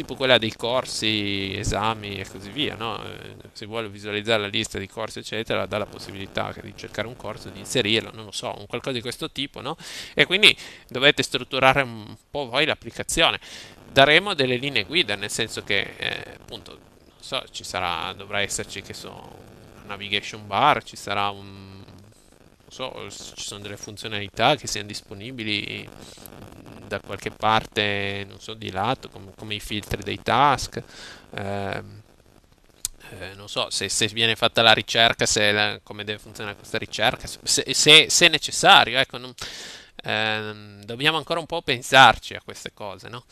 tipo quella dei corsi, esami e così via, no? Eh, se vuole visualizzare la lista di corsi, eccetera, dà la possibilità di cercare un corso, di inserirlo, non lo so, un qualcosa di questo tipo, no? E quindi dovete strutturare un po' voi l'applicazione. Daremo delle linee guida, nel senso che, eh, appunto, non so, ci sarà, dovrà esserci, che so, navigation bar, ci sarà un so se ci sono delle funzionalità che siano disponibili mm, da qualche parte, non so, di lato, com come i filtri dei task. Ehm, eh, non so se, se, viene fatta la ricerca, se la, come deve funzionare questa ricerca, se, se è necessario, ecco, non, ehm, dobbiamo ancora un po' pensarci a queste cose, no?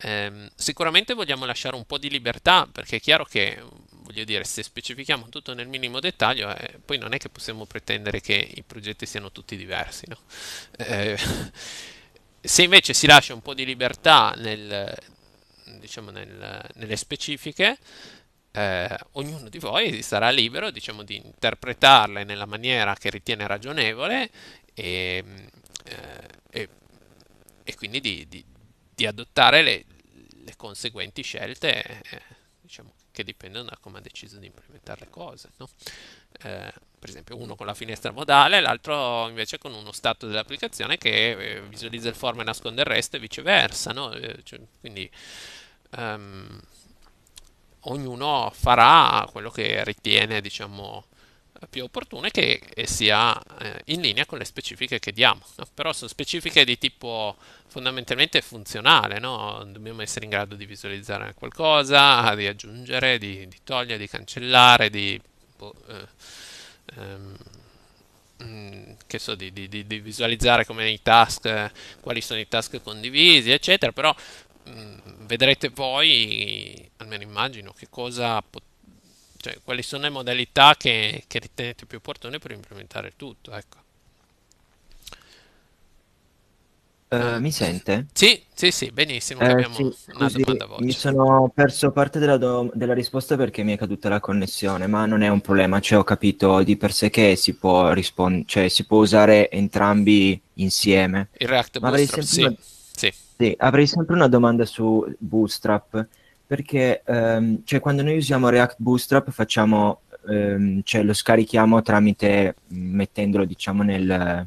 ehm, sicuramente vogliamo lasciare un po' di libertà, perché è chiaro che voglio dire, se specifichiamo tutto nel minimo dettaglio, eh, poi non è che possiamo pretendere che i progetti siano tutti diversi. No? Eh, se invece si lascia un po' di libertà nel, diciamo nel, nelle specifiche, eh, ognuno di voi sarà libero diciamo, di interpretarle nella maniera che ritiene ragionevole e, eh, e, e quindi di, di, di, adottare le, le conseguenti scelte eh, che dipendono da come ha deciso di implementare le cose. No? Eh, per esempio uno con la finestra modale, l'altro invece con uno stato dell'applicazione che eh, visualizza il form e nasconde il resto e viceversa. No? Eh, cioè, quindi um, ognuno farà quello che ritiene diciamo, più opportune che eh, sia eh, in linea con le specifiche che diamo. Però sono specifiche di tipo fondamentalmente funzionale, no? dobbiamo essere in grado di visualizzare qualcosa, di aggiungere, di, di togliere, di cancellare, di, boh, eh, ehm, mm, so, di, di, visualizzare come i task, quali sono i task condivisi, eccetera. Però mh, mm, vedrete voi, almeno immagino, che cosa potete cioè quali sono le modalità che, che ritenete più opportune per implementare tutto, ecco. Uh, mi sente? Sì, sì, sì, benissimo. Eh, sì, scusi, mi sono perso parte della, do- della, risposta perché mi è caduta la connessione, ma non è un problema. Cioè, ho capito di per sé che si può, rispon- cioè, si può usare entrambi insieme. Il React ma Bootstrap, avrei sì, una- sì. avrei sempre una domanda su Bootstrap perché ehm, cioè, quando noi usiamo React Bootstrap facciamo, ehm, cioè, lo scarichiamo tramite mettendolo diciamo nel,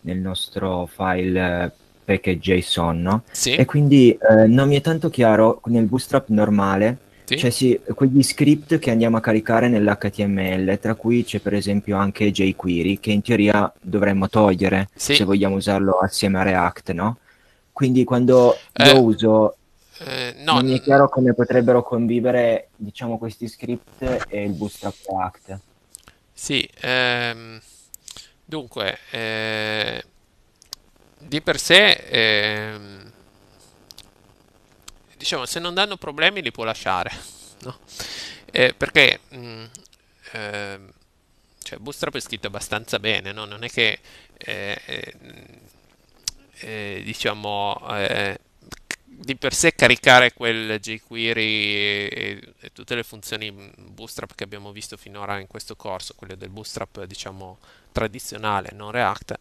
nel nostro file package.json, no? Sì. E quindi eh, non mi è tanto chiaro nel Bootstrap normale, sì. cioè sì, quegli script che andiamo a caricare nell'HTML, tra cui c'è per esempio anche jQuery, che in teoria dovremmo togliere sì. se vogliamo usarlo assieme a React, no? Quindi quando eh. lo uso eh, no. Non mi è chiaro come potrebbero convivere diciamo, questi script e il Bootstrap React. Sì, ehm, dunque, eh, di per sé, ehm, diciamo, se non danno problemi li può lasciare, no? eh, perché mh, mm, ehm, cioè Bootstrap è scritto abbastanza bene, no? non è che, eh, eh, eh, diciamo di per sé caricare quel jQuery e, e, tutte le funzioni bootstrap che abbiamo visto finora in questo corso, quelle del bootstrap diciamo tradizionale, non React,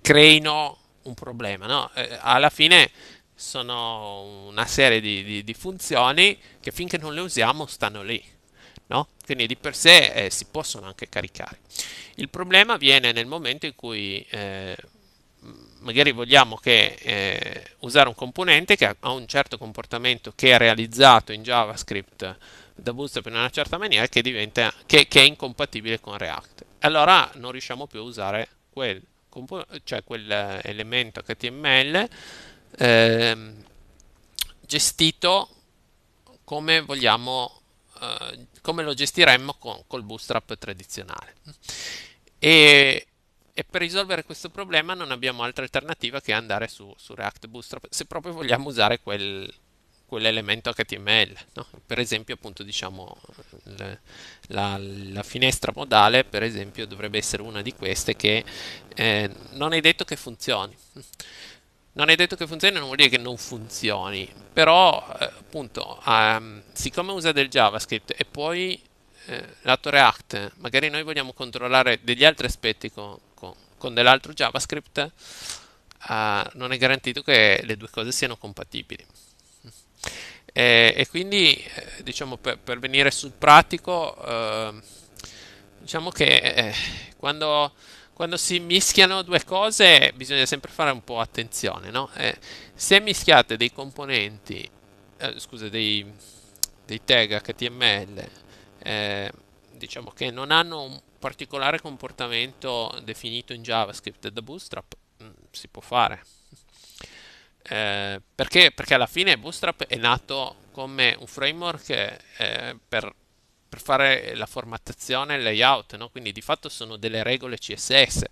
creino un problema. No? Eh, alla fine sono una serie di, di, di, funzioni che finché non le usiamo stanno lì. No? Quindi di per sé eh, si possono anche caricare. Il problema viene nel momento in cui eh, magari vogliamo che, eh, usare un componente che ha un certo comportamento che è realizzato in JavaScript da Bootstrap in una certa maniera che, diventa, che, che è incompatibile con React. Allora non riusciamo più a usare quel, cioè quell'elemento HTML eh, ehm, gestito come vogliamo, eh, come lo gestiremmo con, col Bootstrap tradizionale. E, e per risolvere questo problema non abbiamo altra alternativa che andare su, su React Bootstrap, se proprio vogliamo usare quel, quell'elemento HTML. No? Per esempio, appunto, diciamo, la, la, finestra modale, per esempio, dovrebbe essere una di queste che eh, non è detto che funzioni. Non è detto che funzioni, non vuol dire che non funzioni, però eh, appunto, um, siccome usa del JavaScript e poi eh, lato React, magari noi vogliamo controllare degli altri aspetti con, con, con dell'altro JavaScript, eh, non è garantito che le due cose siano compatibili. E, e quindi, eh, diciamo, per, per, venire sul pratico, ehm, diciamo che eh, quando quando si mischiano due cose bisogna sempre fare un po' attenzione, no? eh, se mischiate dei componenti, eh, scusa, dei, dei, tag HTML eh, diciamo che non hanno un particolare comportamento definito in JavaScript da Bootstrap, mm, si può fare. Eh, perché? Perché alla fine Bootstrap è nato come un framework eh, per, per, fare la formattazione e il layout, no? quindi di fatto sono delle regole CSS.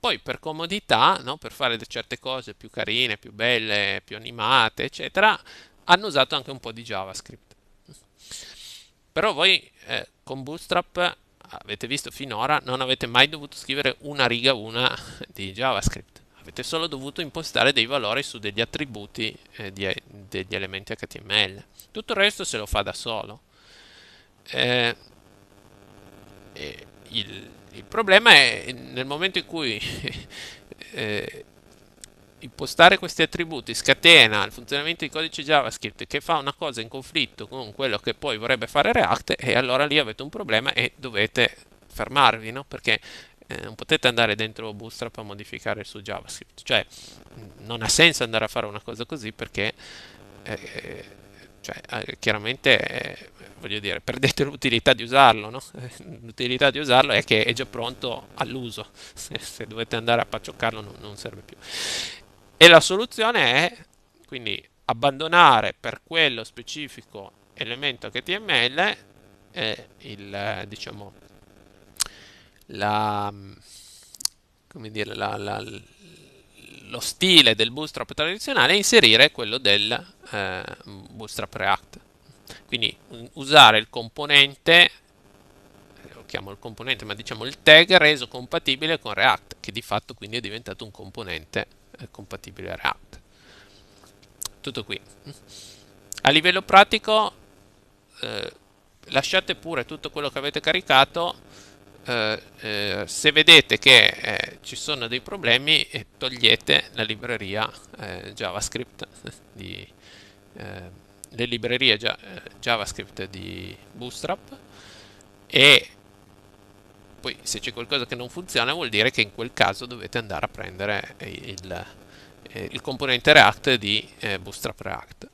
Poi per comodità, no? per fare certe cose più carine, più belle, più animate, eccetera, hanno usato anche un po' di JavaScript. Però voi eh, con Bootstrap avete visto finora non avete mai dovuto scrivere una riga una di JavaScript. Avete solo dovuto impostare dei valori su degli attributi eh, di, degli elementi HTML. Tutto il resto se lo fa da solo. Eh, il, il, problema è nel momento in cui eh, impostare questi attributi scatena il funzionamento di codice JavaScript che fa una cosa in conflitto con quello che poi vorrebbe fare React e allora lì avete un problema e dovete fermarvi, no? Perché eh, non potete andare dentro Bootstrap a modificare il suo JavaScript, cioè non ha senso andare a fare una cosa così perché eh, cioè, eh, chiaramente eh, voglio dire, perdete l'utilità di usarlo, no? L'utilità di usarlo è che è già pronto all'uso, se, se dovete andare a paccioccarlo non, non serve più. E la soluzione è quindi abbandonare per quello specifico elemento HTML eh, il, diciamo, la, come dire, la, la, lo stile del bootstrap tradizionale e inserire quello del eh, bootstrap React. Quindi usare il componente, eh, lo chiamo il componente, ma diciamo il tag reso compatibile con React, che di fatto quindi è diventato un componente compatibile React. Tutto qui. A livello pratico eh, lasciate pure tutto quello che avete caricato. Eh, eh se vedete che eh, ci sono dei problemi eh, togliete la libreria JavaScript di, le librerie JavaScript di Bootstrap e poi se c'è qualcosa che non funziona vuol dire che in quel caso dovete andare a prendere il, eh, il componente React di eh, Bootstrap React.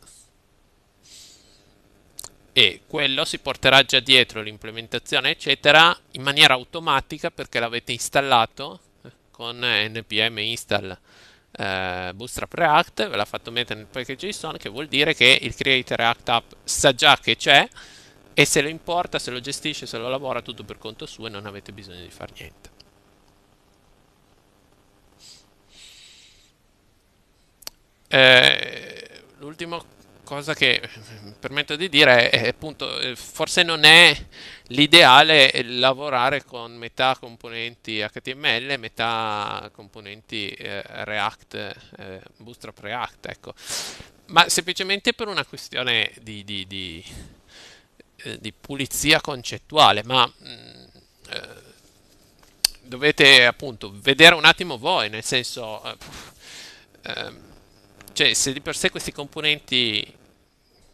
E quello si porterà già dietro l'implementazione, eccetera, in maniera automatica perché l'avete installato con npm install eh, Bootstrap React, ve l'ha fatto mettere nel package JSON, che vuol dire che il Create React App sa già che c'è, e se lo importa, se lo gestisce, se lo lavora tutto per conto suo e non avete bisogno di fare niente. Eh, l'ultima cosa che mi permetto di dire è, è appunto eh, forse non è l'ideale lavorare con metà componenti HTML e metà componenti eh, React eh, Bootstrap React ecco ma semplicemente per una questione di, di, di eh, di pulizia concettuale, ma mh, mm, eh, dovete appunto vedere un attimo voi, nel senso, eh, ehm, cioè se di per sé questi componenti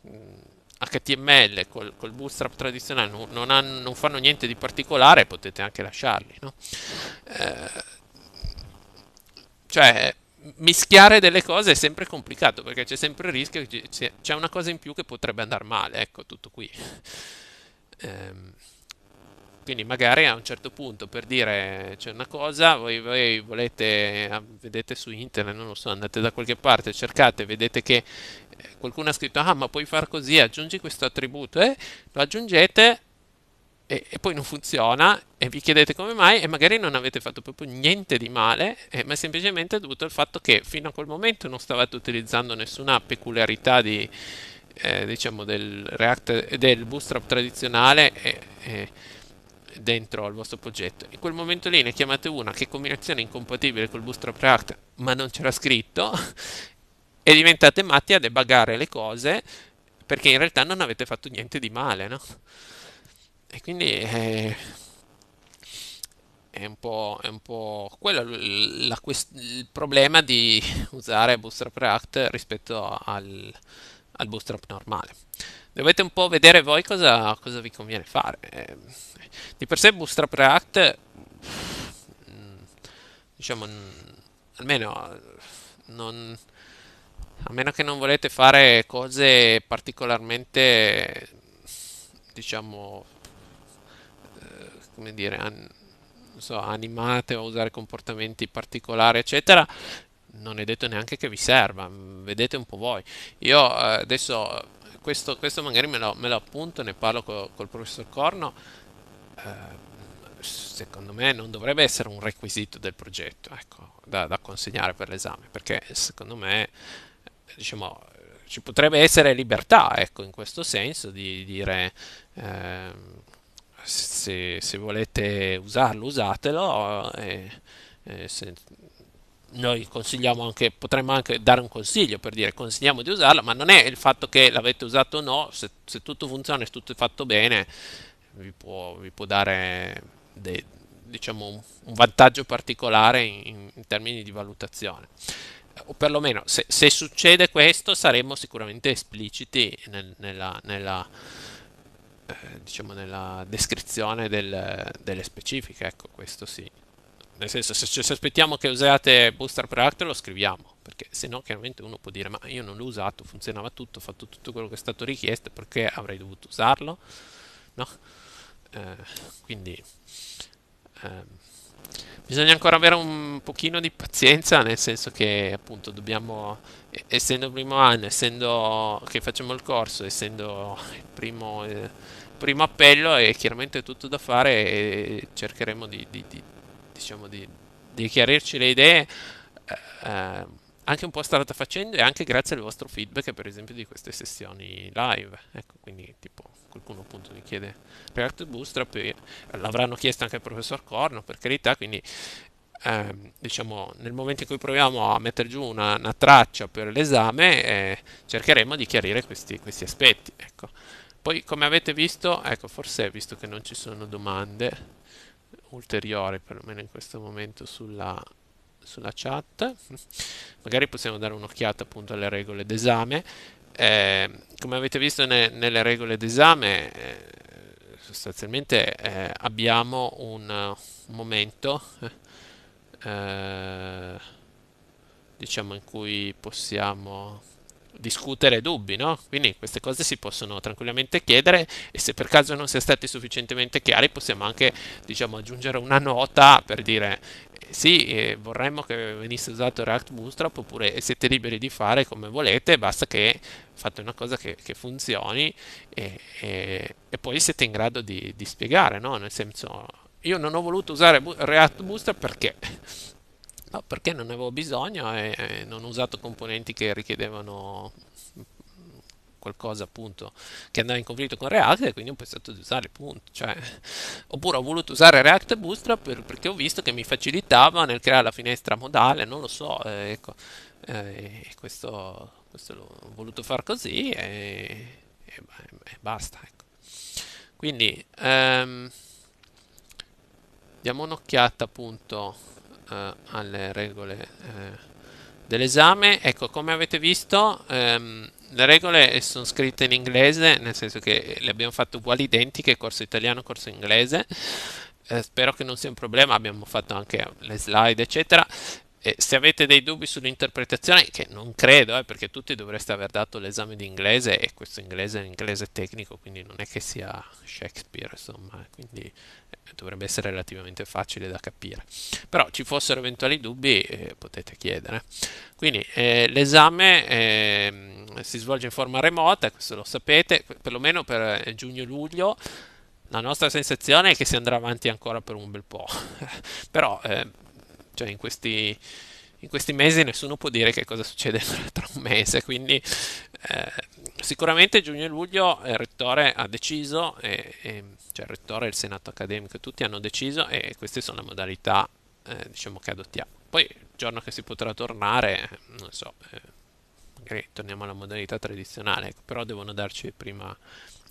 mm, HTML col, col bootstrap tradizionale non, non, hanno, non, fanno niente di particolare, potete anche lasciarli, no? Eh, cioè mischiare delle cose è sempre complicato perché c'è sempre il rischio che c'è una cosa in più che potrebbe andare male, ecco tutto qui. Ehm, quindi magari a un certo punto per dire c'è una cosa, voi, voi, volete, ah, vedete su internet, non lo so, andate da qualche parte, cercate, vedete che eh, qualcuno ha scritto ah ma puoi far così, aggiungi questo attributo e eh? lo aggiungete e, e, poi non funziona e vi chiedete come mai e magari non avete fatto proprio niente di male, eh, ma è semplicemente dovuto al fatto che fino a quel momento non stavate utilizzando nessuna peculiarità di, eh, diciamo del, React, del Bootstrap tradizionale eh, eh dentro al vostro progetto. In quel momento lì ne chiamate una che è combinazione incompatibile col Bootstrap React, ma non c'era scritto, e diventate matti a debuggare le cose perché in realtà non avete fatto niente di male, no? E quindi è, eh, è, un, po', è un po' quello la, il problema di usare Bootstrap React rispetto al, al Bootstrap normale. Dovete un po' vedere voi cosa, cosa vi conviene fare. Eh, di per sé Bootstrap React, mm, diciamo, almeno non, a meno che non volete fare cose particolarmente, diciamo, come dire, an- so, animate o usare comportamenti particolari, eccetera, non è detto neanche che vi serva, mm, vedete un po' voi. Io eh, adesso questo, questo, magari me lo, me lo, appunto, ne parlo co- col professor Corno. Eh, secondo me non dovrebbe essere un requisito del progetto ecco, da, da, consegnare per l'esame, perché secondo me diciamo, ci potrebbe essere libertà ecco, in questo senso di dire... Eh, se, se, volete usarlo usatelo e, eh, e eh, se, noi consigliamo anche potremmo anche dare un consiglio per dire consigliamo di usarlo ma non è il fatto che l'avete usato o no se, se tutto funziona e tutto è fatto bene vi può, vi può dare de, diciamo un, un, vantaggio particolare in, in, termini di valutazione o perlomeno se, se succede questo saremmo sicuramente espliciti nel, nella, nella eh, diciamo nella descrizione del, delle specifiche, ecco questo sì. Nel senso, se ci aspettiamo che usiate Booster Product lo scriviamo, perché se no chiaramente uno può dire ma io non l'ho usato, funzionava tutto, ho fatto tutto quello che è stato richiesto, perché avrei dovuto usarlo? No? Eh, quindi eh, bisogna ancora avere un pochino di pazienza, nel senso che appunto dobbiamo essendo il primo anno, essendo che facciamo il corso, essendo il primo, eh, primo appello è chiaramente tutto da fare e cercheremo di, di, di, diciamo di chiarirci le idee eh, eh, anche un po' strada facendo e anche grazie al vostro feedback per esempio di queste sessioni live. Ecco, quindi tipo qualcuno appunto mi chiede React Bootstrap, l'avranno chiesto anche il professor Corno per carità, quindi eh, diciamo, nel momento in cui proviamo a mettere giù una, una traccia per l'esame, eh, cercheremo di chiarire questi, questi aspetti. Ecco. Poi, come avete visto, ecco, forse visto che non ci sono domande ulteriori, perlomeno in questo momento, sulla, sulla chat, magari possiamo dare un'occhiata appunto alle regole d'esame. Eh, come avete visto ne, nelle regole d'esame, eh, sostanzialmente eh, abbiamo un, un momento eh, eh, diciamo in cui possiamo discutere dubbi, no? Quindi queste cose si possono tranquillamente chiedere e se per caso non si è stati sufficientemente chiari possiamo anche, diciamo, aggiungere una nota per dire eh, sì, eh, vorremmo che venisse usato React Bootstrap oppure siete liberi di fare come volete, basta che fate una cosa che, che funzioni e, e, e, poi siete in grado di, di spiegare, no? Nel senso io non ho voluto usare React Booster perché? No, perché non ne avevo bisogno e non ho usato componenti che richiedevano qualcosa appunto che andava in conflitto con React e quindi ho pensato di usare punto cioè, oppure ho voluto usare React Bootstrap per, perché ho visto che mi facilitava nel creare la finestra modale non lo so eh, ecco eh, questo, questo l'ho voluto far così e, e, e basta ecco. quindi um, diamo un'occhiata appunto eh, alle regole eh, dell'esame ecco come avete visto ehm, le regole sono scritte in inglese nel senso che le abbiamo fatte uguali identiche corso italiano corso inglese eh, spero che non sia un problema abbiamo fatto anche le slide eccetera e se avete dei dubbi sull'interpretazione, che non credo, eh, perché tutti dovreste aver dato l'esame di inglese e questo inglese è un inglese tecnico, quindi non è che sia Shakespeare, insomma, eh, quindi eh, dovrebbe essere relativamente facile da capire. Però ci fossero eventuali dubbi eh, potete chiedere. Quindi eh, l'esame ehm, si svolge in forma remota, questo lo sapete, perlomeno per eh, giugno-luglio. La nostra sensazione è che si andrà avanti ancora per un bel po', però ehm, cioè in questi, in questi mesi nessuno può dire che cosa succede tra un mese, quindi eh, sicuramente giugno e luglio il rettore ha deciso, e, e, cioè il rettore e il senato accademico tutti hanno deciso e queste sono le modalità eh, diciamo che adottiamo. Poi il giorno che si potrà tornare, non so, eh, magari torniamo alla modalità tradizionale, ecco, però devono darci prima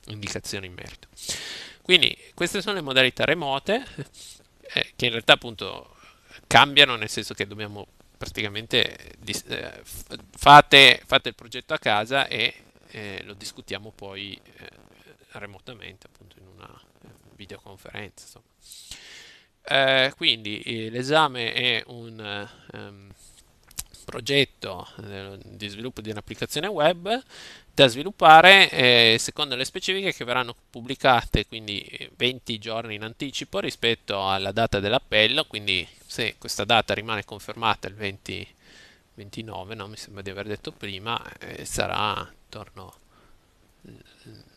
indicazioni in merito. Quindi queste sono le modalità remote eh, che in realtà appunto cambiano nel senso che dobbiamo praticamente eh, fate, fate, il progetto a casa e eh, lo discutiamo poi eh, remotamente appunto in una eh, videoconferenza eh, quindi eh, l'esame è un ehm, progetto di sviluppo di un'applicazione web da sviluppare eh, secondo le specifiche che verranno pubblicate quindi 20 giorni in anticipo rispetto alla data dell'appello quindi se questa data rimane confermata il 20, 29, no? mi sembra di aver detto prima, eh, sarà intorno al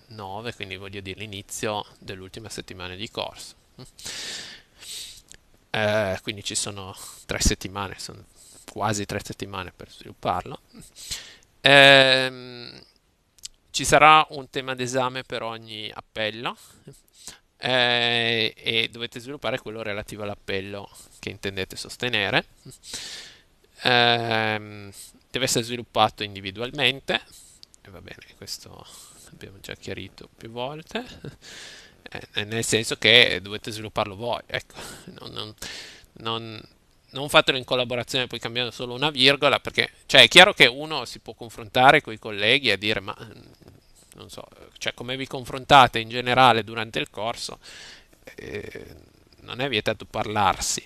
9, quindi voglio dire l'inizio dell'ultima settimana di corso. Mm. Eh, quindi ci sono tre settimane, sono quasi tre settimane per svilupparlo. Eh, ci sarà un tema d'esame per ogni appello eh, e dovete sviluppare quello relativo all'appello che intendete sostenere. Eh, deve essere sviluppato individualmente, e va bene, questo abbiamo già chiarito più volte, eh, eh, nel senso che dovete svilupparlo voi, ecco, non, non, non, non fatelo in collaborazione poi cambiando solo una virgola, perché cioè, è chiaro che uno si può confrontare con i colleghi e dire ma non so, cioè come vi confrontate in generale durante il corso, eh, non è vietato parlarsi.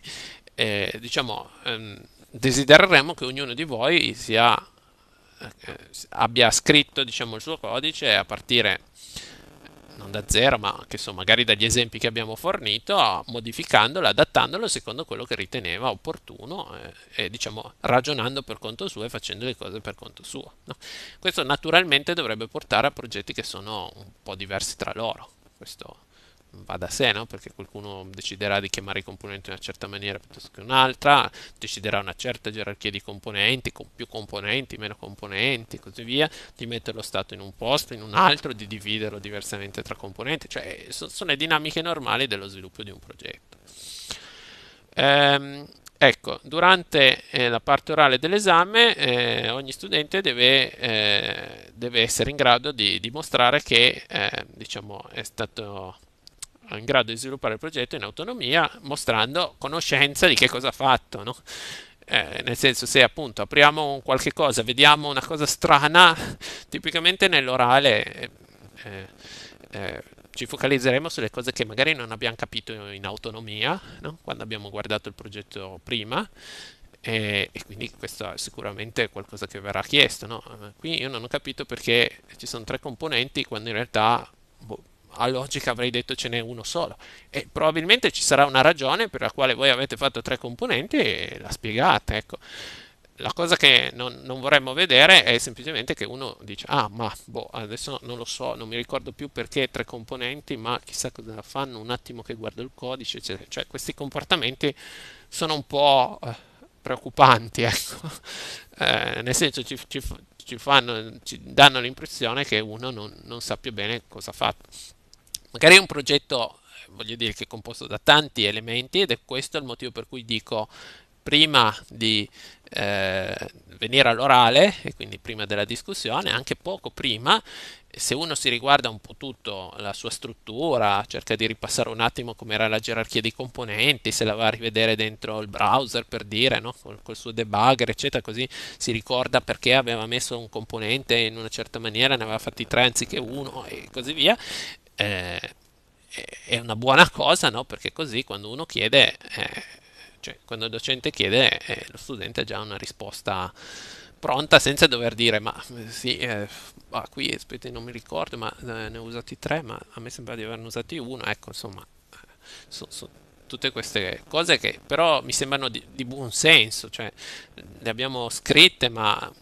Eh, diciamo, ehm, desidereremmo che ognuno di voi sia, eh, abbia scritto diciamo, il suo codice a partire non da zero, ma anche so, magari dagli esempi che abbiamo fornito, modificandolo, adattandolo secondo quello che riteneva opportuno eh, e diciamo ragionando per conto suo e facendo le cose per conto suo. No? Questo naturalmente dovrebbe portare a progetti che sono un po' diversi tra loro. Questo va da sé, no? perché qualcuno deciderà di chiamare i componenti in una certa maniera piuttosto che un'altra, deciderà una certa gerarchia di componenti, con più componenti, meno componenti, così via, di mettere lo stato in un posto, in un altro, di dividerlo diversamente tra componenti, cioè so, sono le dinamiche normali dello sviluppo di un progetto. Ehm, ecco, durante eh, la parte orale dell'esame eh, ogni studente deve, eh, deve, essere in grado di dimostrare che eh, diciamo, è stato in grado di sviluppare il progetto in autonomia mostrando conoscenza di che cosa ha fatto. No? Eh, nel senso se appunto apriamo qualche cosa, vediamo una cosa strana, tipicamente nell'orale eh, eh, ci focalizzeremo sulle cose che magari non abbiamo capito in autonomia, no? quando abbiamo guardato il progetto prima, e, e, quindi questo è sicuramente qualcosa che verrà chiesto. No? Qui io non ho capito perché ci sono tre componenti quando in realtà boh, a logica avrei detto ce n'è uno solo. E probabilmente ci sarà una ragione per la quale voi avete fatto tre componenti e la spiegate, ecco. La cosa che non, non vorremmo vedere è semplicemente che uno dice, ah ma boh, adesso non lo so, non mi ricordo più perché tre componenti, ma chissà cosa fanno, un attimo che guardo il codice, eccetera. Cioè questi comportamenti sono un po' eh, preoccupanti, ecco. Eh, nel senso ci, ci, ci, fanno, ci danno l'impressione che uno non, non sappia bene cosa ha fatto magari è un progetto, eh, voglio dire, che è composto da tanti elementi ed è questo il motivo per cui dico prima di eh, venire all'orale, e quindi prima della discussione, anche poco prima, se uno si riguarda un po' tutto la sua struttura, cerca di ripassare un attimo com'era la gerarchia dei componenti, se la va a rivedere dentro il browser per dire, no? col, col, suo debugger, eccetera, così si ricorda perché aveva messo un componente in una certa maniera, ne aveva fatti tre anziché uno e così via, eh, è una buona cosa, no? perché così quando uno chiede, eh, cioè quando il docente chiede, eh, lo studente ha già una risposta pronta senza dover dire ma sì, eh, ah, qui aspetti, non mi ricordo, ma eh, ne ho usati tre, ma a me sembra di averne usati uno, ecco insomma, eh, sono so, tutte queste cose che però mi sembrano di, di buon senso, cioè le abbiamo scritte ma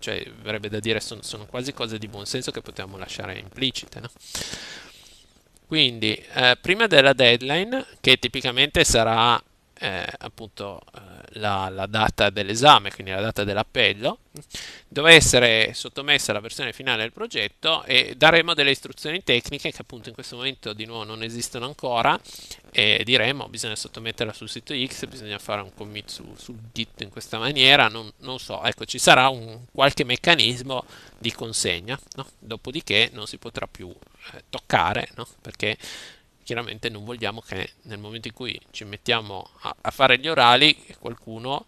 cioè, verrebbe da dire sono, sono quasi cose di buon senso che potevamo lasciare implicite. No? Quindi, eh, prima della deadline, che tipicamente sarà eh, appunto eh, la, la, data dell'esame, quindi la data dell'appello, dovrà essere sottomessa alla versione finale del progetto e daremo delle istruzioni tecniche che appunto in questo momento di nuovo non esistono ancora e diremo bisogna sottometterla sul sito X, bisogna fare un commit su, sul git in questa maniera, non, non, so, ecco ci sarà un qualche meccanismo di consegna, no? dopodiché non si potrà più eh, toccare no? perché chiaramente non vogliamo che nel momento in cui ci mettiamo a, a fare gli orali qualcuno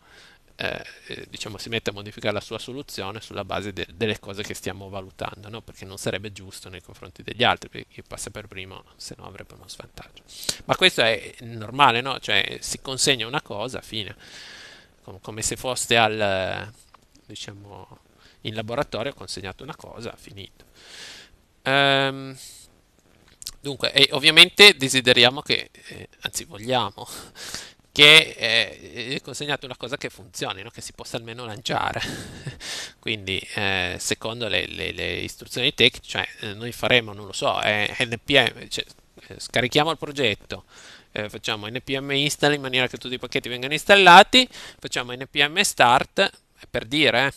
eh, eh, diciamo, si metta a modificare la sua soluzione sulla base de delle cose che stiamo valutando, no? perché non sarebbe giusto nei confronti degli altri, perché chi passa per primo se no avrebbe uno svantaggio. Ma questo è normale, no? cioè, si consegna una cosa, fine, Com come se foste al, diciamo, in laboratorio, consegnato una cosa, finito. Ehm... Um, Dunque, e ovviamente desideriamo che, eh, anzi vogliamo, che eh, consegnate una cosa che funzioni, no? che si possa almeno lanciare. Quindi, eh, secondo le, le, le, istruzioni tech, cioè, eh, noi faremo, non lo so, eh, NPM, cioè, eh, scarichiamo il progetto, eh, facciamo npm install in maniera che tutti i pacchetti vengano installati, facciamo npm start, per dire,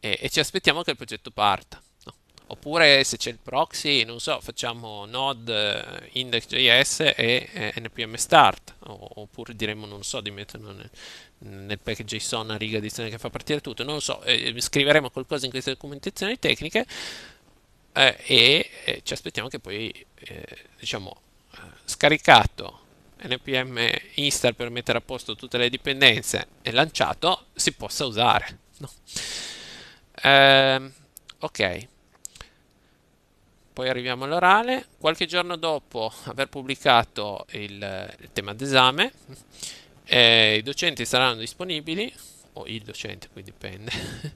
e, e ci aspettiamo che il progetto parta. Oppure se c'è il proxy, non so, facciamo node eh, index.js e eh, npm start, oppure diremmo, non so, di metterlo nel, nel package JSON una riga di addizione che fa partire tutto, non so, eh, scriveremo qualcosa in queste documentazioni tecniche eh, e eh, ci aspettiamo che poi, eh, diciamo, scaricato npm install per mettere a posto tutte le dipendenze e lanciato, si possa usare. No? Ehm, ok poi arriviamo all'orale. Qualche giorno dopo aver pubblicato il, il tema d'esame, eh, i docenti saranno disponibili, o il docente, qui dipende,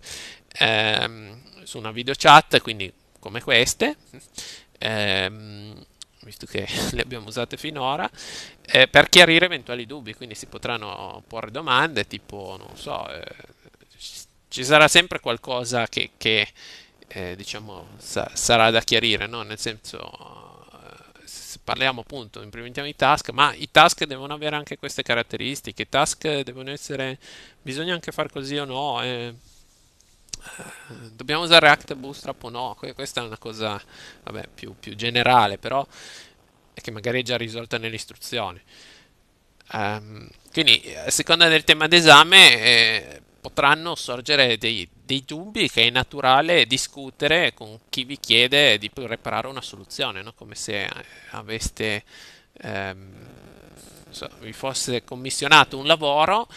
ehm, su una video chat, quindi come queste, ehm, visto che le abbiamo usate finora, eh, per chiarire eventuali dubbi, quindi si potranno porre domande tipo, non so, eh, ci sarà sempre qualcosa che, che eh, diciamo, sa- sarà da chiarire, no? nel senso eh, parliamo appunto, implementiamo i task, ma i task devono avere anche queste caratteristiche, i task devono essere, bisogna anche far così o no, eh, dobbiamo usare React Bootstrap o no, questa è una cosa vabbè, più, più, generale, però è che magari è già risolta nelle istruzioni. Um, ehm, quindi a seconda del tema d'esame eh, potranno sorgere dei, dei, dubbi che è naturale discutere con chi vi chiede di preparare una soluzione, no? come se eh, aveste, ehm, so, vi fosse commissionato un lavoro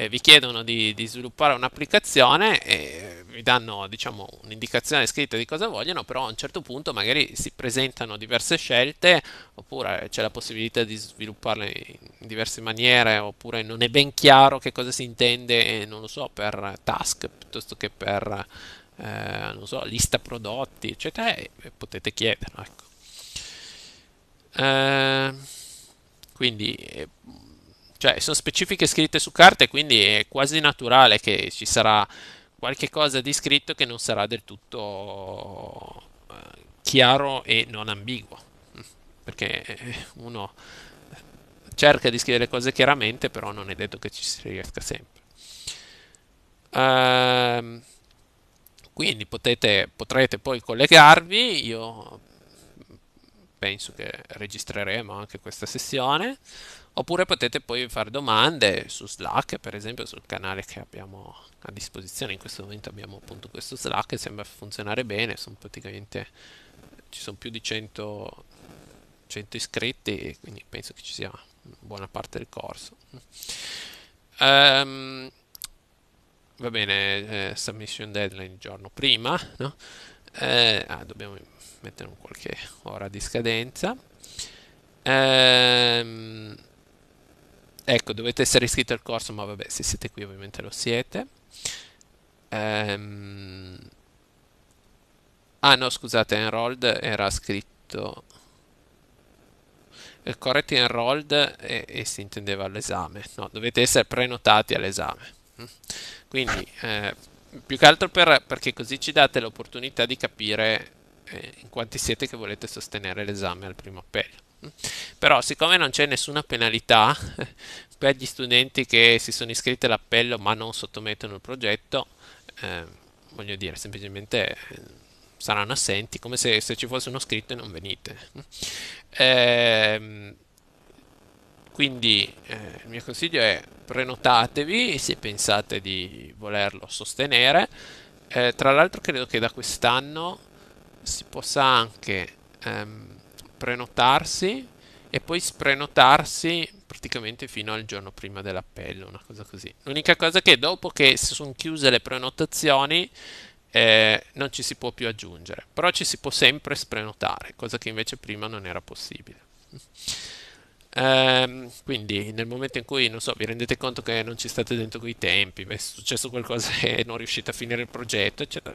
eh, vi chiedono di, di sviluppare un'applicazione e vi danno diciamo, un'indicazione scritta di cosa vogliono, però a un certo punto magari si presentano diverse scelte oppure c'è la possibilità di svilupparle in diverse maniere oppure non è ben chiaro che cosa si intende, non lo so, per task piuttosto che per eh, non so, lista prodotti, eccetera, e potete chiederlo. Ecco. Eh, quindi eh, cioè, sono specifiche scritte su carta e quindi è quasi naturale che ci sarà qualche cosa di scritto che non sarà del tutto eh, chiaro e non ambiguo. Perché eh, uno cerca di scrivere cose chiaramente, però non è detto che ci si riesca sempre. Ehm, quindi potete, potrete poi collegarvi, io penso che registreremo anche questa sessione. Oppure potete poi fare domande su Slack, per esempio sul canale che abbiamo a disposizione. In questo momento abbiamo appunto questo Slack che sembra funzionare bene, sono praticamente, ci sono più di 100, 100 iscritti, quindi penso che ci sia buona parte del corso. Um, va bene, eh, submission deadline il giorno prima, no? eh, ah, dobbiamo mettere un qualche ora di scadenza. Um, Ecco, dovete essere iscritti al corso, ma vabbè, se siete qui ovviamente lo siete. Ehm... Ah no, scusate, enrolled era scritto... Eh, Correct enrolled e, e si intendeva all'esame. No, dovete essere prenotati all'esame. Mm. Quindi, eh, più che altro per, perché così ci date l'opportunità di capire eh, in quanti siete che volete sostenere l'esame al primo appello. Però siccome non c'è nessuna penalità per gli studenti che si sono iscritti all'appello ma non sottomettono il progetto, eh, voglio dire, semplicemente eh, saranno assenti, come se, se ci fosse uno scritto e non venite. Eh, quindi eh, il mio consiglio è prenotatevi se pensate di volerlo sostenere. Eh, tra l'altro credo che da quest'anno si possa anche ehm, prenotarsi e poi sprenotarsi praticamente fino al giorno prima dell'appello, una cosa così. L'unica cosa che dopo che si sono chiuse le prenotazioni eh, non ci si può più aggiungere, però ci si può sempre sprenotare, cosa che invece prima non era possibile. Ehm, quindi nel momento in cui, non so, vi rendete conto che non ci state dentro quei tempi, è successo qualcosa e non riuscite a finire il progetto, eccetera,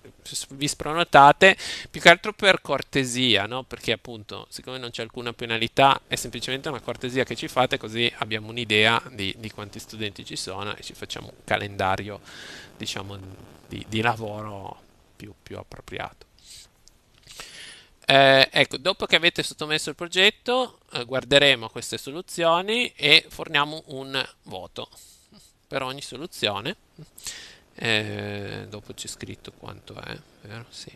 vi spronotate, più che altro per cortesia, no? Perché appunto, siccome non c'è alcuna penalità, è semplicemente una cortesia che ci fate così abbiamo un'idea di, di quanti studenti ci sono e ci facciamo un calendario, diciamo, di, di lavoro più, più appropriato. Eh, ecco, dopo che avete sottomesso il progetto, eh, guarderemo queste soluzioni e forniamo un voto per ogni soluzione. Eh, dopo c'è scritto quanto è, vero? Sì.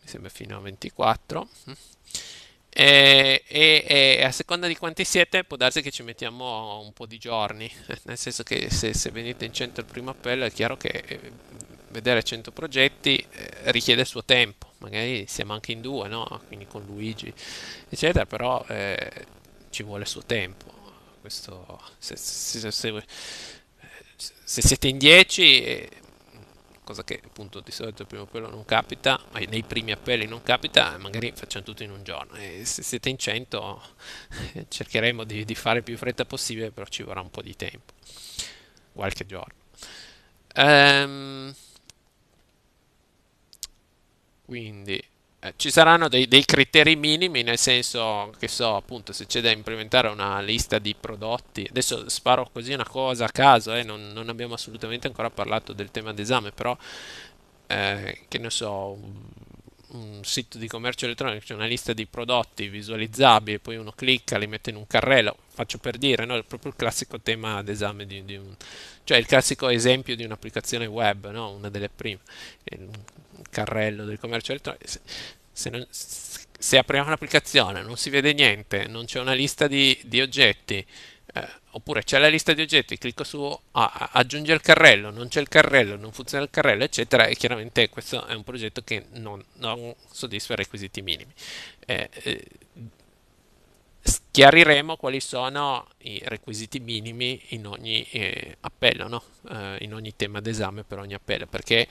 Mi sembra fino a 24. E, eh, e, e, a seconda di quanti siete, può darsi che ci mettiamo un po' di giorni. Nel senso che se, se venite in centro al primo appello, è chiaro che eh, vedere 100 progetti eh, richiede il suo tempo magari siamo anche in due, no? quindi con Luigi, eccetera, però eh, ci vuole il suo tempo. Questo, se, se, se, se, eh, siete in 10, eh, cosa che appunto di solito il primo appello non capita, nei primi appelli non capita, eh, magari facciamo tutto in un giorno. E se siete in 100, cercheremo di, di fare più fretta possibile, però ci vorrà un po' di tempo, qualche giorno. Ehm. Um, quindi eh, ci saranno dei, dei, criteri minimi, nel senso che so, appunto, se c'è da implementare una lista di prodotti. Adesso sparo così una cosa a caso, eh, non, non abbiamo assolutamente ancora parlato del tema d'esame, però eh, che ne so un sito di commercio elettronico, c'è una lista di prodotti visualizzabili, poi uno clicca, li mette in un carrello, faccio per dire, no? è proprio il classico tema d'esame di, di un, cioè il classico esempio di un'applicazione web, no? una delle prime, il carrello del commercio elettronico. Se, se, non, se apriamo un'applicazione non si vede niente, non c'è una lista di, di oggetti, oppure c'è la lista di oggetti, clicco su ah, il carrello, non c'è il carrello, non funziona il carrello, eccetera, e chiaramente questo è un progetto che non, non soddisfa i requisiti minimi. Eh, eh, chiariremo quali sono i requisiti minimi in ogni eh, appello, no? Eh, in ogni tema d'esame per ogni appello, perché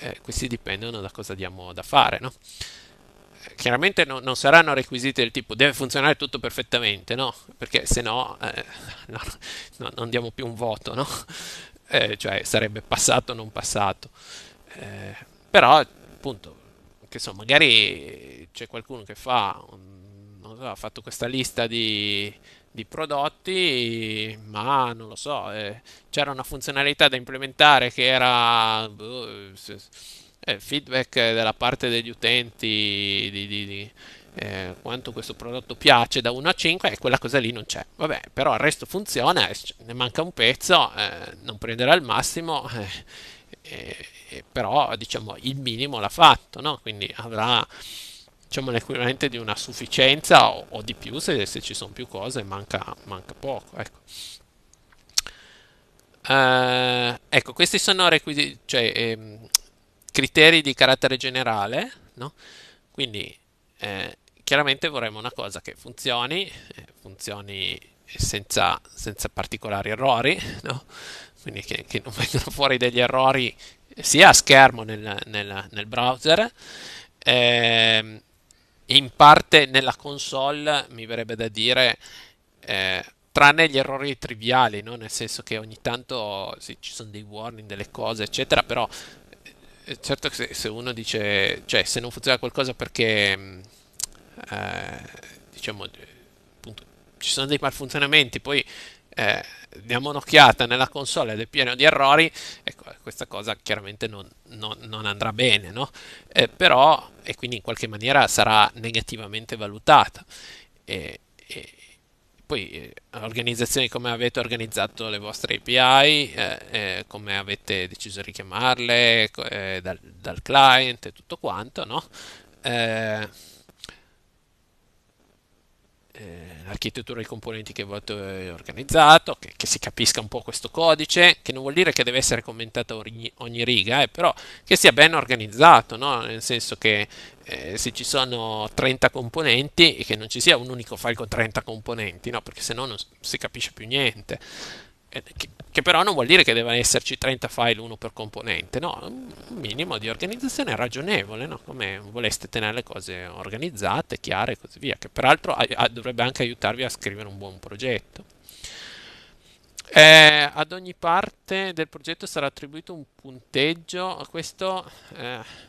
eh, questi dipendono da cosa diamo da fare. No? chiaramente no, non saranno requisiti del tipo deve funzionare tutto perfettamente, no? Perché se no, eh, no, no non diamo più un voto, no? Eh, cioè sarebbe passato o non passato. Eh, però, appunto, che so, magari c'è qualcuno che fa, non so, ha fatto questa lista di, di prodotti, ma non lo so, eh, c'era una funzionalità da implementare che era... Boh, se, eh, feedback della parte degli utenti di, di, di eh, quanto questo prodotto piace da 1 a 5 e quella cosa lì non c'è. Vabbè, però il resto funziona, eh, ne manca un pezzo, eh, non prenderà il massimo, eh, però diciamo il minimo l'ha fatto, no? quindi avrà diciamo, l'equivalente di una sufficienza o, o di più se, se, ci sono più cose, manca, manca poco. Ecco. Uh, ecco, questi sono requisiti, cioè, ehm, criteri di carattere generale, no? quindi eh, chiaramente vorremmo una cosa che funzioni, eh, funzioni senza, senza particolari errori, no? quindi che, che, non vengano fuori degli errori sia a schermo nel, nel, nel browser, eh, in parte nella console mi verrebbe da dire... Eh, tranne gli errori triviali, no? nel senso che ogni tanto sì, ci sono dei warning, delle cose, eccetera, però eh, certo che se uno dice, cioè se non funziona qualcosa perché, mm, eh, diciamo, appunto, ci sono dei malfunzionamenti, poi eh, diamo un'occhiata nella console ed è pieno di errori, ecco, questa cosa chiaramente non, non, non andrà bene, no? Eh, però, e quindi in qualche maniera sarà negativamente valutata. E, poi eh, organizzazioni come avete organizzato le vostre API, eh, eh, come avete deciso di richiamarle eh, dal, dal, client e tutto quanto, no? Eh, l'architettura dei componenti che avete organizzato, che, che, si capisca un po' questo codice, che non vuol dire che deve essere commentata ogni, ogni riga, eh, però che sia ben organizzato, no? nel senso che eh, se ci sono 30 componenti e che non ci sia un unico file con 30 componenti, no? perché no non si capisce più niente. Eh, che, che, però non vuol dire che devono esserci 30 file uno per componente, no, un minimo di organizzazione ragionevole, no? come voleste tenere le cose organizzate, chiare e così via, che peraltro a, a, dovrebbe anche aiutarvi a scrivere un buon progetto. Eh, ad ogni parte del progetto sarà attribuito un punteggio, questo... Eh,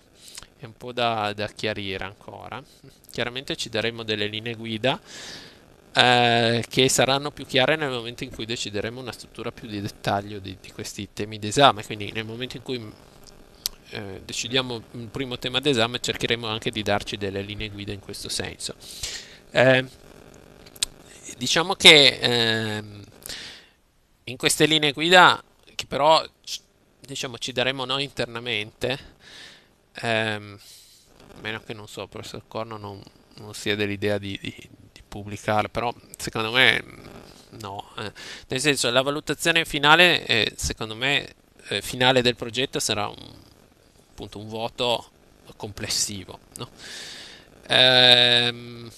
è un po' da, da chiarire ancora. Chiaramente ci daremo delle linee guida eh, che saranno più chiare nel momento in cui decideremo una struttura più di dettaglio di, di questi temi d'esame, quindi nel momento in cui mm, eh, decidiamo un primo tema d'esame cercheremo anche di darci delle linee guida in questo senso. Eh, diciamo che ehm, in queste linee guida che però diciamo, ci daremo noi internamente Ehm, a meno che non so, professor Corno non, non sia dell'idea di, di, di, pubblicare, però secondo me mm, no. Eh, nel senso, la valutazione finale, eh, secondo me, eh, finale del progetto sarà un, appunto un voto complessivo. No? Ehm,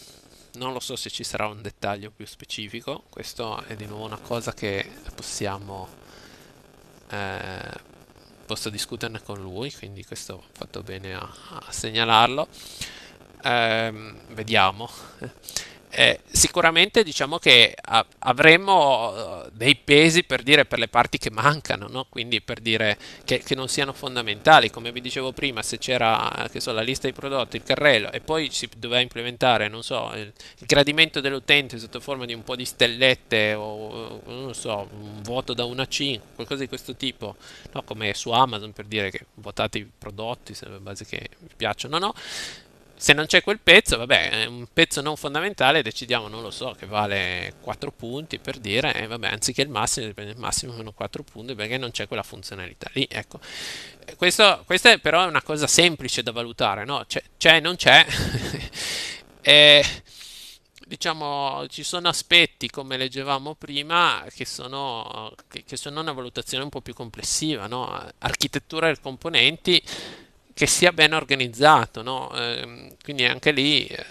non lo so se ci sarà un dettaglio più specifico, questo è di nuovo una cosa che possiamo... Eh, posso discuterne con lui, quindi questo ho fatto bene a, a segnalarlo. Ehm, vediamo eh, sicuramente diciamo che a- avremo eh, dei pesi per dire per le parti che mancano, no? quindi per dire che-, che, non siano fondamentali, come vi dicevo prima, se c'era so, la lista dei prodotti, il carrello e poi si doveva implementare, non so, il, il gradimento dell'utente sotto forma di un po' di stellette o non so, un voto da 1 a 5, qualcosa di questo tipo, no? come su Amazon per dire che votate i prodotti, se basi che vi piacciono no se non c'è quel pezzo, vabbè, è un pezzo non fondamentale, decidiamo, non lo so, che vale 4 punti per dire, eh, vabbè, anziché il massimo, il massimo meno 4 punti perché non c'è quella funzionalità lì, ecco. Eh, questo, questa è però una cosa semplice da valutare, no? C'è, non c'è. e eh, diciamo ci sono aspetti come leggevamo prima che sono, che, che sono una valutazione un po' più complessiva no? architettura del componenti che sia ben organizzato, no? eh, quindi anche lì eh,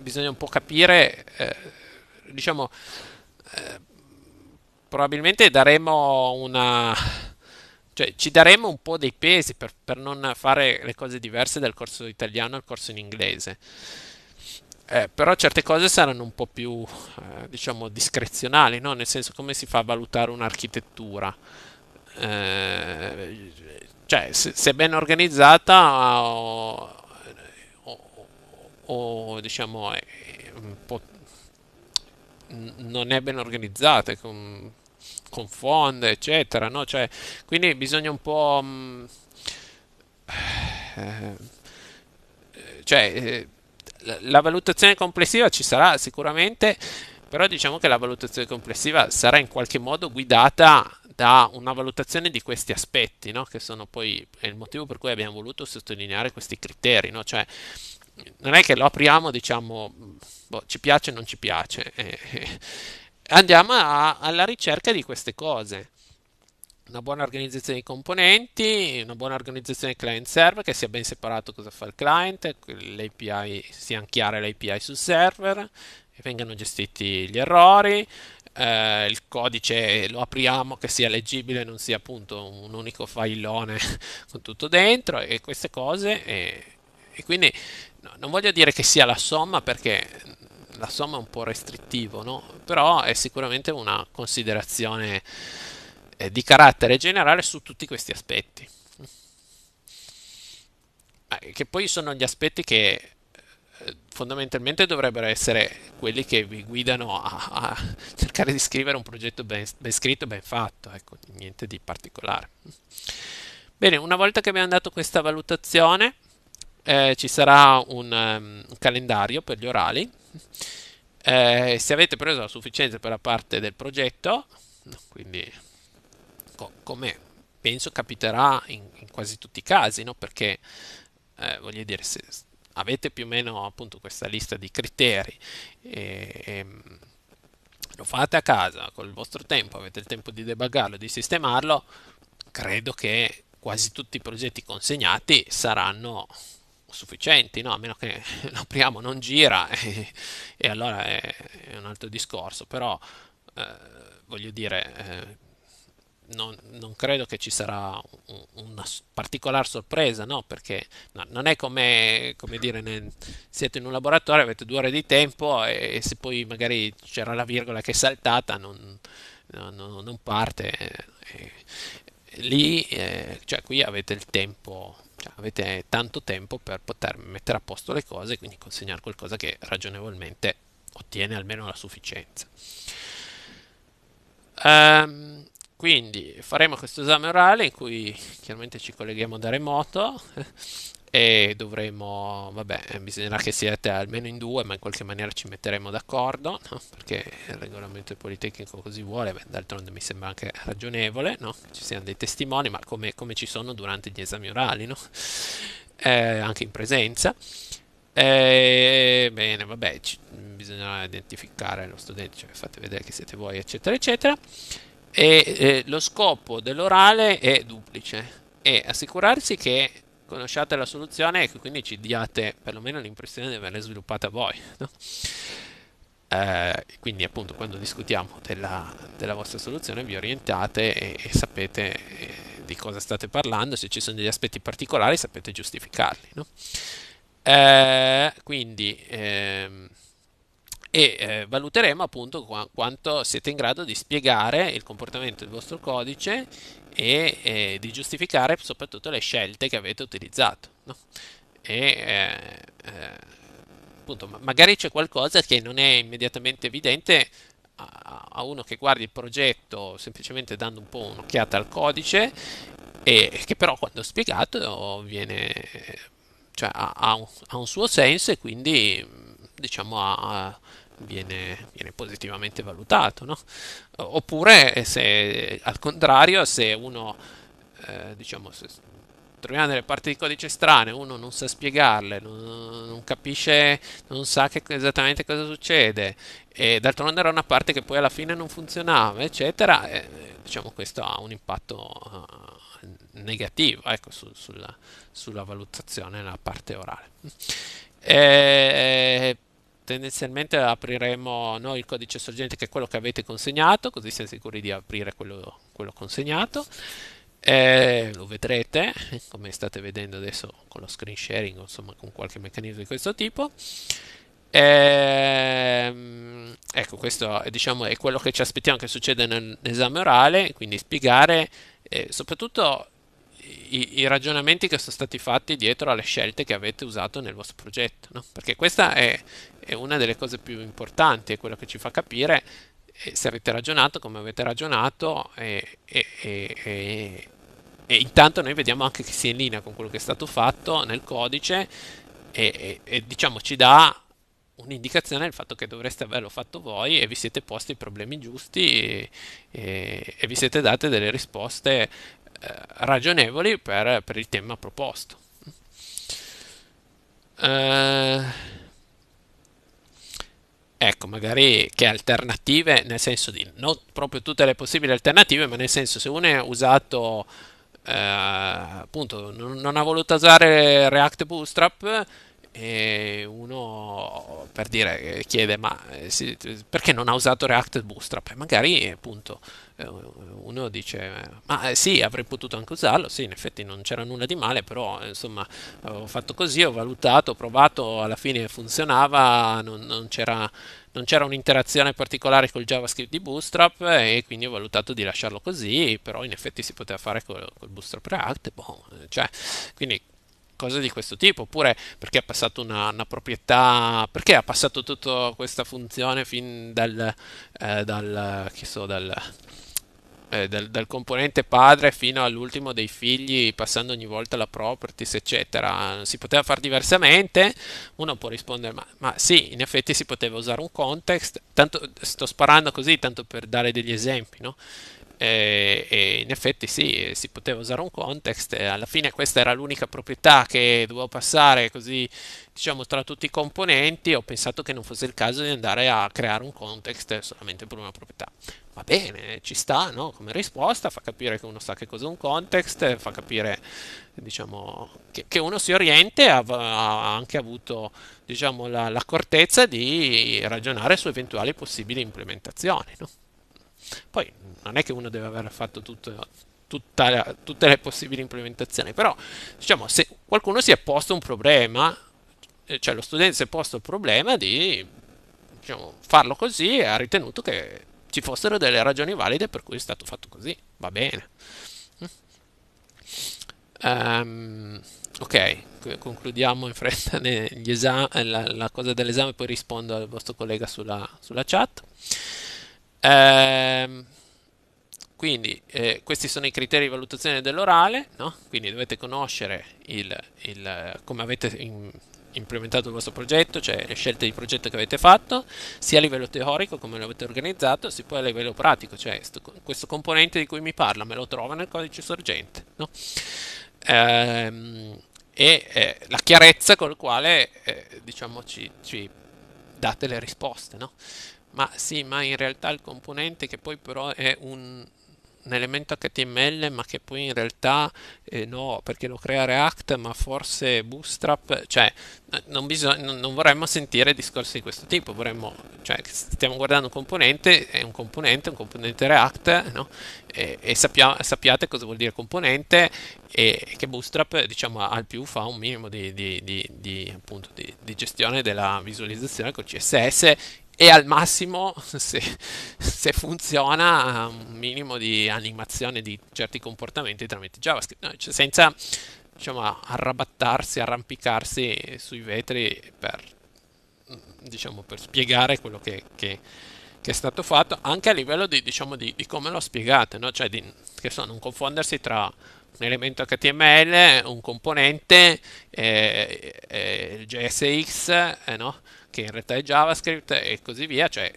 bisogna un po' capire, eh, diciamo, eh, probabilmente daremo una, cioè ci daremo un po' dei pesi per, per non fare le cose diverse dal corso italiano al corso in inglese. Eh, però certe cose saranno un po' più, eh, diciamo, discrezionali, no? nel senso come si fa a valutare un'architettura. Eh, cioè, se, se ben organizzata eh, o, o, o diciamo è, po- non è ben organizzata con, confonde eccetera no? cioè, quindi bisogna un po' mh, mm, eh, cioè eh, la valutazione complessiva ci sarà sicuramente però diciamo che la valutazione complessiva sarà in qualche modo guidata da una valutazione di questi aspetti, no? che sono poi è il motivo per cui abbiamo voluto sottolineare questi criteri, no? cioè non è che lo apriamo, e diciamo, boh, ci piace o non ci piace, eh, eh. andiamo a, alla ricerca di queste cose. Una buona organizzazione dei componenti, una buona organizzazione client-server che sia ben separato cosa fa il client, l'API, siano chiare le API sul server, vengano gestiti gli errori, eh, il codice lo apriamo che sia leggibile, non sia appunto un unico filone con tutto dentro e queste cose. E, e quindi no, non voglio dire che sia la somma perché la somma è un po' restrittivo, no? però è sicuramente una considerazione eh, di carattere generale su tutti questi aspetti. Eh, che poi sono gli aspetti che fondamentalmente dovrebbero essere quelli che vi guidano a, a cercare di scrivere un progetto ben, ben scritto, ben fatto, ecco, niente di particolare. Bene, una volta che abbiamo dato questa valutazione, eh, ci sarà un, um, un, calendario per gli orali. Eh, se avete preso la sufficienza per la parte del progetto, quindi co come penso capiterà in, in, quasi tutti i casi, no? perché eh, voglio dire, se, avete più o meno appunto questa lista di criteri e, e, lo fate a casa col vostro tempo, avete il tempo di debuggarlo, di sistemarlo, credo che quasi tutti i progetti consegnati saranno sufficienti, no? a meno che lo apriamo non gira e, e allora è, è, un altro discorso, però eh, voglio dire eh, non, non, credo che ci sarà una particolare sorpresa, no? Perché no, non è come, come dire, nel, siete in un laboratorio, avete due ore di tempo e, e se poi magari c'era la virgola che è saltata, non, no, non parte. Eh, e, lì, eh, cioè qui avete il tempo, cioè avete tanto tempo per poter mettere a posto le cose e quindi consegnare qualcosa che ragionevolmente ottiene almeno la sufficienza. Um, quindi faremo questo esame orale in cui chiaramente ci colleghiamo da remoto e dovremo, vabbè, bisognerà che siate almeno in due, ma in qualche maniera ci metteremo d'accordo, no? perché il regolamento politecnico così vuole, beh, d'altronde mi sembra anche ragionevole, no? ci siano dei testimoni, ma come, come, ci sono durante gli esami orali, no? eh, anche in presenza. Eh, bene, vabbè, ci, bisognerà identificare lo studente, cioè fate vedere che siete voi, eccetera, eccetera. E eh, lo scopo dell'orale è duplice, è assicurarsi che conosciate la soluzione e che quindi ci diate perlomeno l'impressione di averla sviluppata voi. No? Eh, quindi appunto quando discutiamo della, della, vostra soluzione vi orientate e, e sapete eh, di cosa state parlando, se ci sono degli aspetti particolari sapete giustificarli. No? Eh, quindi ehm, e eh, valuteremo appunto qu- quanto siete in grado di spiegare il comportamento del vostro codice e eh, di giustificare soprattutto le scelte che avete utilizzato. No? E, eh, eh, appunto, ma- magari c'è qualcosa che non è immediatamente evidente a-, a uno che guardi il progetto semplicemente dando un po' un'occhiata al codice e che però quando spiegato viene, cioè, ha, ha, un, ha, un, suo senso e quindi diciamo ha, viene, viene positivamente valutato. No? Oppure, eh, se, al contrario, se uno, eh, diciamo, se troviamo delle parti di codice strane, uno non sa spiegarle, non, non capisce, non sa che, esattamente cosa succede, e d'altronde era una parte che poi alla fine non funzionava, eccetera, e, eh, diciamo questo ha un impatto uh, negativo ecco, su, sulla, sulla, valutazione nella parte orale. E, tendenzialmente apriremo noi il codice sorgente che è quello che avete consegnato, così siamo sicuri di aprire quello, quello consegnato. E eh, lo vedrete come state vedendo adesso con lo screen sharing, insomma con qualche meccanismo di questo tipo. E, ehm, ecco, questo diciamo, è quello che ci aspettiamo che succeda nell'esame orale, quindi spiegare eh, soprattutto i, i, ragionamenti che sono stati fatti dietro alle scelte che avete usato nel vostro progetto, no? perché questa è, è, una delle cose più importanti, è quello che ci fa capire eh, se avete ragionato, come avete ragionato e, e, e, e intanto noi vediamo anche che si è in linea con quello che è stato fatto nel codice e, diciamo ci dà un'indicazione del fatto che dovreste averlo fatto voi e vi siete posti i problemi giusti e, vi siete date delle risposte eh, ragionevoli per, per, il tema proposto. Eh, ecco, magari che alternative, nel senso di non proprio tutte le possibili alternative, ma nel senso se uno è usato, eh, appunto, non, non, ha voluto usare React Bootstrap e uno per dire chiede ma eh, perché non ha usato React Bootstrap magari appunto eh, uno dice, ma eh, sì, avrei potuto anche usarlo, sì, in effetti non c'era nulla di male, però eh, insomma ho fatto così, ho valutato, ho provato, alla fine funzionava, non, non c'era non c'era un'interazione particolare col JavaScript di Bootstrap e quindi ho valutato di lasciarlo così, però in effetti si poteva fare col, col Bootstrap React, boh, cioè, quindi cose di questo tipo, oppure perché ha passato una, una, proprietà, perché ha passato tutta questa funzione fin dal, eh, dal che so, dal eh, dal, dal, componente padre fino all'ultimo dei figli, passando ogni volta la properties, eccetera. Si poteva fare diversamente? Uno può rispondere, ma, ma sì, in effetti si poteva usare un context. Tanto, sto sparando così, tanto per dare degli esempi, no? E, eh, e in effetti sì, eh, si poteva usare un context. E Alla fine questa era l'unica proprietà che dovevo passare così diciamo, tra tutti i componenti ho pensato che non fosse il caso di andare a creare un context solamente per una proprietà. Va bene, ci sta no? come risposta, fa capire che uno sa che cos'è un context, fa capire diciamo, che, che, uno si oriente, ha, ha anche avuto diciamo, la, l'accortezza di ragionare su eventuali possibili implementazioni. No? Poi non è che uno deve aver fatto tutto, tutta, tutte le possibili implementazioni, però diciamo, se qualcuno si è posto un problema, eh, cioè lo studente si è posto il problema di diciamo, farlo così e ha ritenuto che ci fossero delle ragioni valide per cui è stato fatto così. Va bene. Um, ok, concludiamo in fretta la, la, cosa dell'esame, poi rispondo al vostro collega sulla, sulla chat. Um, quindi eh, questi sono i criteri di valutazione dell'orale, no? quindi dovete conoscere il, il, come avete in, implementato il vostro progetto, cioè le scelte di progetto che avete fatto, sia a livello teorico come lo avete organizzato, sia poi a livello pratico, cioè sto, questo componente di cui mi parla me lo trova nel codice sorgente. No? Ehm, e eh, la chiarezza con la quale eh, diciamo ci, ci, date le risposte, no? Ma sì, ma in realtà il componente che poi però è un un elemento HTML ma che poi in realtà eh, no perché lo crea React ma forse Bootstrap cioè non, bisogna, non, vorremmo sentire discorsi di questo tipo vorremmo cioè stiamo guardando un componente è un componente un componente React no? e, e sappia, sappiate cosa vuol dire componente e che Bootstrap diciamo al più fa un minimo di, di, di, di appunto, gestione della visualizzazione con CSS e al massimo, se, se, funziona, un minimo di animazione di certi comportamenti tramite JavaScript, no, cioè senza diciamo, arrabattarsi, arrampicarsi sui vetri per, diciamo, per spiegare quello che, che, che, è stato fatto, anche a livello di, diciamo, di, di come lo spiegate, no? cioè di, che so, non confondersi tra un elemento HTML, un componente, eh, eh, il JSX, eh, no? che in realtà è JavaScript e così via, cioè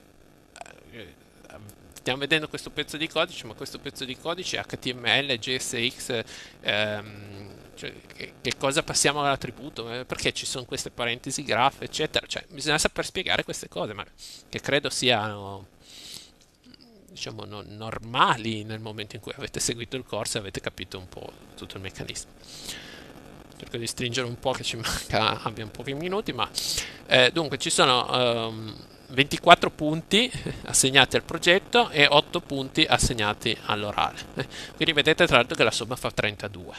eh, stiamo vedendo questo pezzo di codice, ma questo pezzo di codice è HTML, JSX, ehm, cioè, che, che, cosa passiamo all'attributo, eh, perché ci sono queste parentesi graph, eccetera, cioè bisogna saper spiegare queste cose, ma che credo siano diciamo no, normali nel momento in cui avete seguito il corso e avete capito un po' tutto il meccanismo cerco di stringere un po' che ci manca, abbiamo pochi minuti, ma eh, dunque ci sono ehm, 24 punti assegnati al progetto e 8 punti assegnati all'orale. Quindi vedete tra l'altro che la somma fa 32.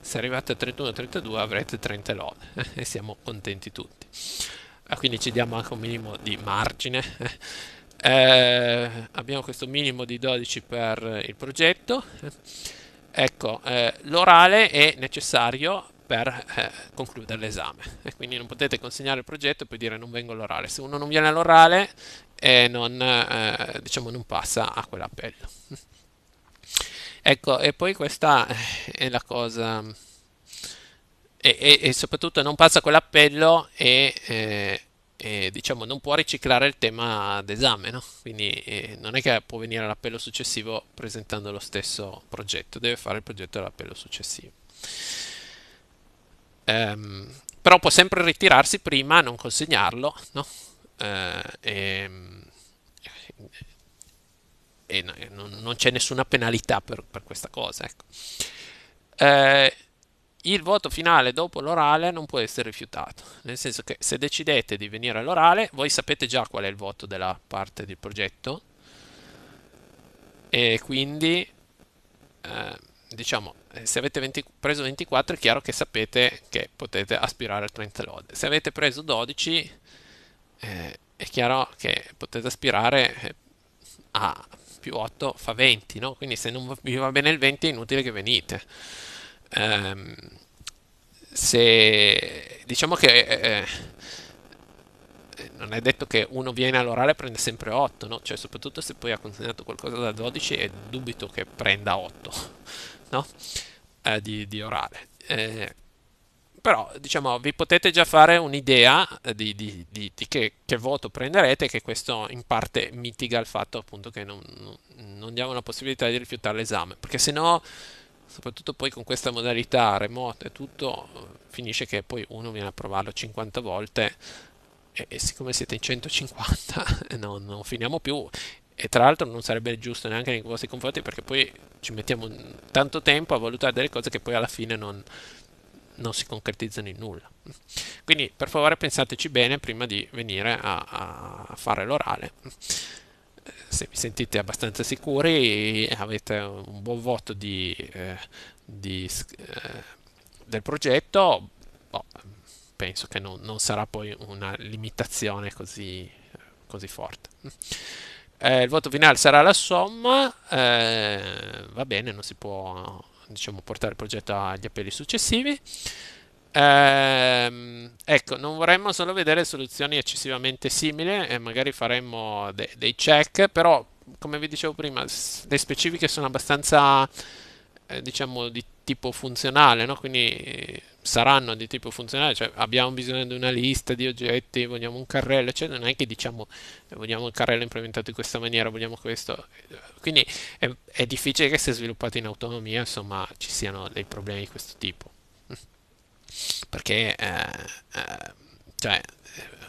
Se arrivate a 31-32 avrete 39 e siamo contenti tutti. Ah, quindi ci diamo anche un minimo di margine. Eh, abbiamo questo minimo di 12 per il progetto. Ecco, eh, l'orale è necessario per eh, concludere l'esame. E quindi non potete consegnare il progetto e poi dire non vengo all'orale. Se uno non viene all'orale, eh, non, eh, diciamo, non passa a quell'appello. ecco, e poi questa eh, è la cosa... E, e, e soprattutto non passa quell'appello e eh, diciamo non può riciclare il tema d'esame, no? quindi eh, non è che può venire all'appello successivo presentando lo stesso progetto, deve fare il progetto all'appello successivo. Ehm, però può sempre ritirarsi prima, non consegnarlo, no? eh, ehm, e, e, non, non, c'è nessuna penalità per, per questa cosa. Ecco. Eh, il voto finale dopo l'orale non può essere rifiutato, nel senso che se decidete di venire all'orale, voi sapete già qual è il voto della parte del progetto e quindi eh, diciamo eh, se avete 20, preso 24 è chiaro che sapete che potete aspirare a 30 lode. Se avete preso 12 eh, è chiaro che potete aspirare eh, a più 8 fa 20, no? quindi se non vi va bene il 20 è inutile che venite. Um, se diciamo che eh, eh, non è detto che uno viene all'orale e prende sempre 8, no? cioè, soprattutto se poi ha consegnato qualcosa da 12 è dubito che prenda 8 no? eh, di, di, orale. Eh, però diciamo, vi potete già fare un'idea eh, di, di, di che, che, voto prenderete, che questo in parte mitiga il fatto appunto che non, non diamo la possibilità di rifiutare l'esame, perché se no, soprattutto poi con questa modalità remota e tutto, finisce che poi uno viene a provarlo 50 volte e, siccome siete in 150 eh, non, non, finiamo più e tra l'altro non sarebbe giusto neanche nei vostri confronti perché poi ci mettiamo tanto tempo a valutare delle cose che poi alla fine non, non si concretizzano in nulla. Quindi per favore pensateci bene prima di venire a, a fare l'orale. Se vi sentite abbastanza sicuri e avete un buon voto di, eh, di, eh, del progetto, boh, penso che non, non, sarà poi una limitazione così, così forte. Eh, il voto finale sarà la somma, eh, va bene, non si può diciamo, portare il progetto agli appelli successivi. Eh, ecco, non vorremmo solo vedere soluzioni eccessivamente simili e eh, magari faremmo de- dei check, però come vi dicevo prima, le specifiche sono abbastanza eh, diciamo di tipo funzionale, no? quindi eh, saranno di tipo funzionale, cioè abbiamo bisogno di una lista di oggetti, vogliamo un carrello, eccetera, cioè non è che diciamo eh, vogliamo un carrello implementato in questa maniera, vogliamo questo, eh, quindi è, è difficile che se sviluppato in autonomia, insomma, ci siano dei problemi di questo tipo, perché eh, cioè,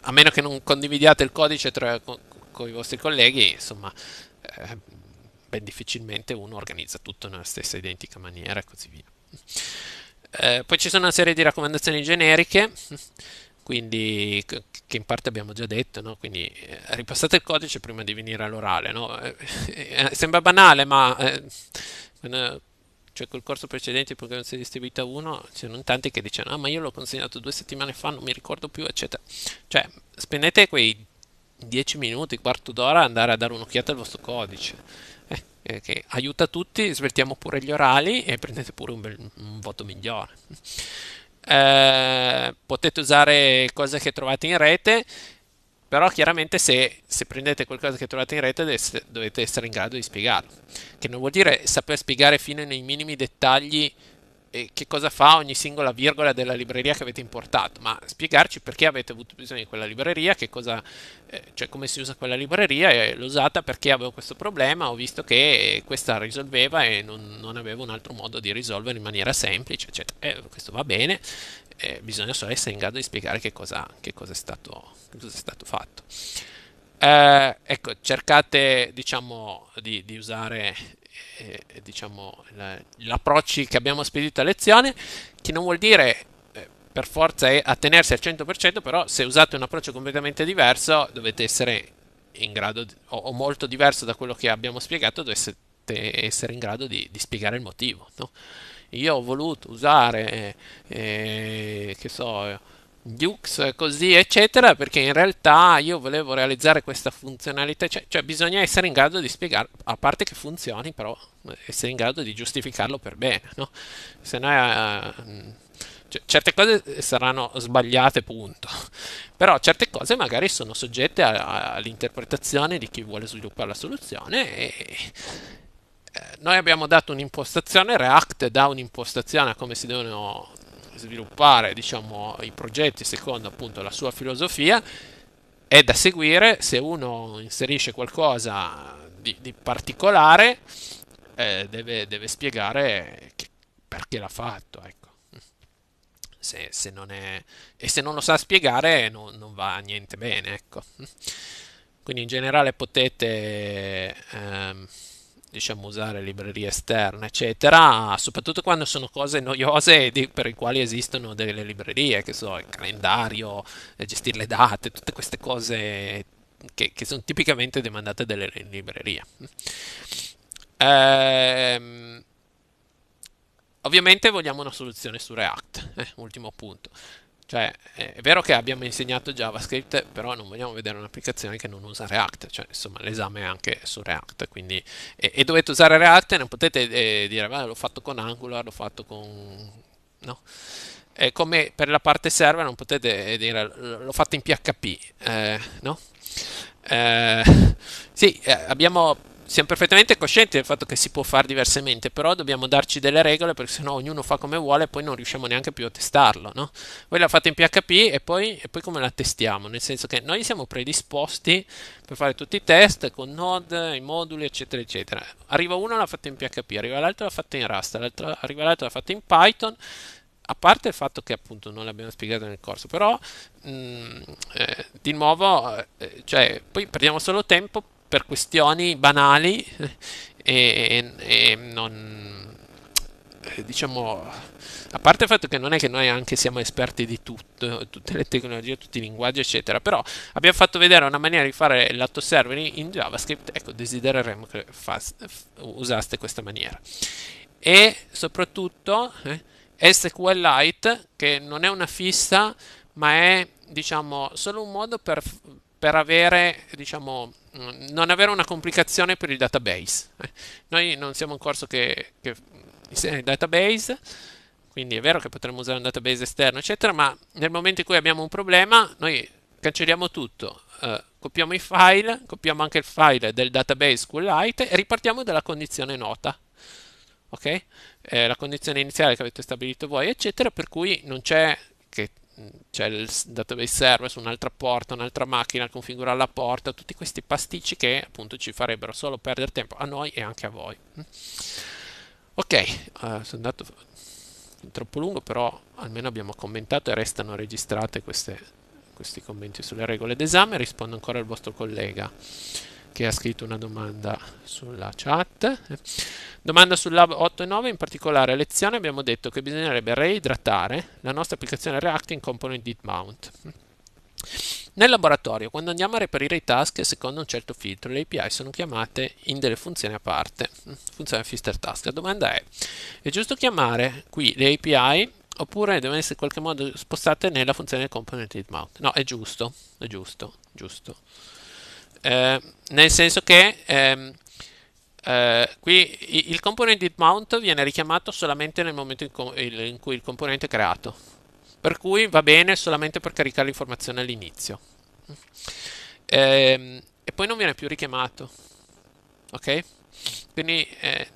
a meno che non condividiate il codice tra, con, con i vostri colleghi, insomma, eh, beh, difficilmente uno organizza tutto nella stessa identica maniera e così via. Eh, poi ci sono una serie di raccomandazioni generiche, quindi, che in parte abbiamo già detto, no? quindi eh, ripassate il codice prima di venire all'orale. No? Eh, eh sembra banale, ma eh, cioè col corso precedente, si è distribuita 1, c'erano tanti che dicevano, ah ma io l'ho consegnato due settimane fa, non mi ricordo più, eccetera. Cioè, spendete quei 10 minuti, quarto d'ora andare a dare un'occhiata al vostro codice eh, che aiuta tutti, svertiamo pure gli orali e prendete pure un, bel, un voto migliore. Eh, potete usare cose che trovate in rete, però chiaramente se, se, prendete qualcosa che trovate in rete dovete essere in grado di spiegarlo, che non vuol dire saper spiegare fino nei minimi dettagli e che cosa fa ogni singola virgola della libreria che avete importato, ma spiegarci perché avete avuto bisogno di quella libreria, cosa, eh, cioè come si usa quella libreria, e l'ho usata perché avevo questo problema, ho visto che questa risolveva e non, non avevo un altro modo di risolvere in maniera semplice, eccetera. Eh, questo va bene, eh, bisogna solo essere in grado di spiegare che cosa, che cosa, è, stato, che cosa è stato fatto. Eh, ecco, cercate diciamo di, di usare diciamo, gli approcci che abbiamo spedito a lezione, che non vuol dire eh, per forza attenersi al 100%, però se usate un approccio completamente diverso dovete essere in grado, di, o, o, molto diverso da quello che abbiamo spiegato, dovete essere in grado di, di spiegare il motivo. No? Io ho voluto usare, eh, eh che so, Dux così eccetera perché in realtà io volevo realizzare questa funzionalità cioè, cioè bisogna essere in grado di spiegare a parte che funzioni però eh, essere in grado di giustificarlo per bene no? se no eh, cioè, certe cose saranno sbagliate punto però certe cose magari sono soggette all'interpretazione di chi vuole sviluppare la soluzione e, eh, noi abbiamo dato un'impostazione React dà un'impostazione a come si devono sviluppare diciamo, i progetti secondo appunto la sua filosofia. È da seguire se uno inserisce qualcosa di, di particolare, eh, deve, deve, spiegare che, perché l'ha fatto. Ecco. Se, se, non è, e se non lo sa spiegare, no, non va niente bene. Ecco. Quindi in generale potete. Ehm, diciamo, usare librerie esterne, eccetera, soprattutto quando sono cose noiose di, per le quali esistono delle librerie, che so, il calendario, eh, gestire le date, tutte queste cose che, che sono tipicamente demandate dalle librerie. Ehm, ovviamente vogliamo una soluzione su React, eh, ultimo punto. Cioè, eh, è vero che abbiamo insegnato JavaScript, però non vogliamo vedere un'applicazione che non usa React, cioè, insomma, l'esame è anche su React, quindi, e, e dovete usare React, e non potete eh, dire, vale, l'ho fatto con Angular, l'ho fatto con... no? È come per la parte server non potete eh, dire, l'ho fatto in PHP, eh, no? Eh, sì, eh, abbiamo siamo perfettamente coscienti del fatto che si può fare diversamente, però dobbiamo darci delle regole perché sennò ognuno fa come vuole e poi non riusciamo neanche più a testarlo, no? Voi la fate in PHP e poi, e poi come la testiamo? Nel senso che noi siamo predisposti per fare tutti i test con node, i moduli, eccetera, eccetera. Arriva uno l'ha fatta in PHP, arriva l'altro l'ha fatta in Rust, l'altro, arriva l'altro l'ha fatta in Python, a parte il fatto che appunto non l'abbiamo spiegato nel corso, però mh, mm, eh, di nuovo, eh, cioè, poi perdiamo solo tempo per questioni banali e, e non eh, diciamo a parte il fatto che non è che noi anche siamo esperti di tutto, tutte le tecnologie, tutti i linguaggi, eccetera, però abbiamo fatto vedere una maniera di fare server in JavaScript, ecco, desidereremmo che usaste questa maniera. E soprattutto eh, SQLite, che non è una fissa, ma è, diciamo, solo un modo per, per avere, diciamo, non avere una complicazione per il database. Noi non siamo un corso che, che insegna il database, quindi è vero che potremmo usare un database esterno, eccetera, ma nel momento in cui abbiamo un problema, noi cancelliamo tutto, eh, copiamo i file, copiamo anche il file del database SQLite e ripartiamo dalla condizione nota. Okay? Eh, la condizione iniziale che avete stabilito voi, eccetera, per cui non c'è c'è cioè, il database server su un'altra porta, un'altra macchina, configurare la porta, tutti questi pasticci che appunto ci farebbero solo perdere tempo a noi e anche a voi. Ok, uh, sono andato troppo lungo, però almeno abbiamo commentato e restano registrate queste, questi commenti sulle regole d'esame, rispondo ancora al vostro collega che ha scritto una domanda sulla chat. Domanda sul Lab 8 e 9, in particolare a lezione abbiamo detto che bisognerebbe reidratare la nostra applicazione React in component did mount. Nel laboratorio, quando andiamo a reperire i task secondo un certo filtro, le API sono chiamate in delle funzioni a parte, funzione Fister Task. La domanda è, è giusto chiamare qui le API oppure devono essere in qualche modo spostate nella funzione component did mount? No, è giusto, è giusto, giusto. Eh, nel senso che ehm, eh, qui il component mount viene richiamato solamente nel momento in, in cui il componente è creato, per cui va bene solamente per caricare l'informazione all'inizio. Eh, e poi non viene più richiamato, ok? Quindi eh,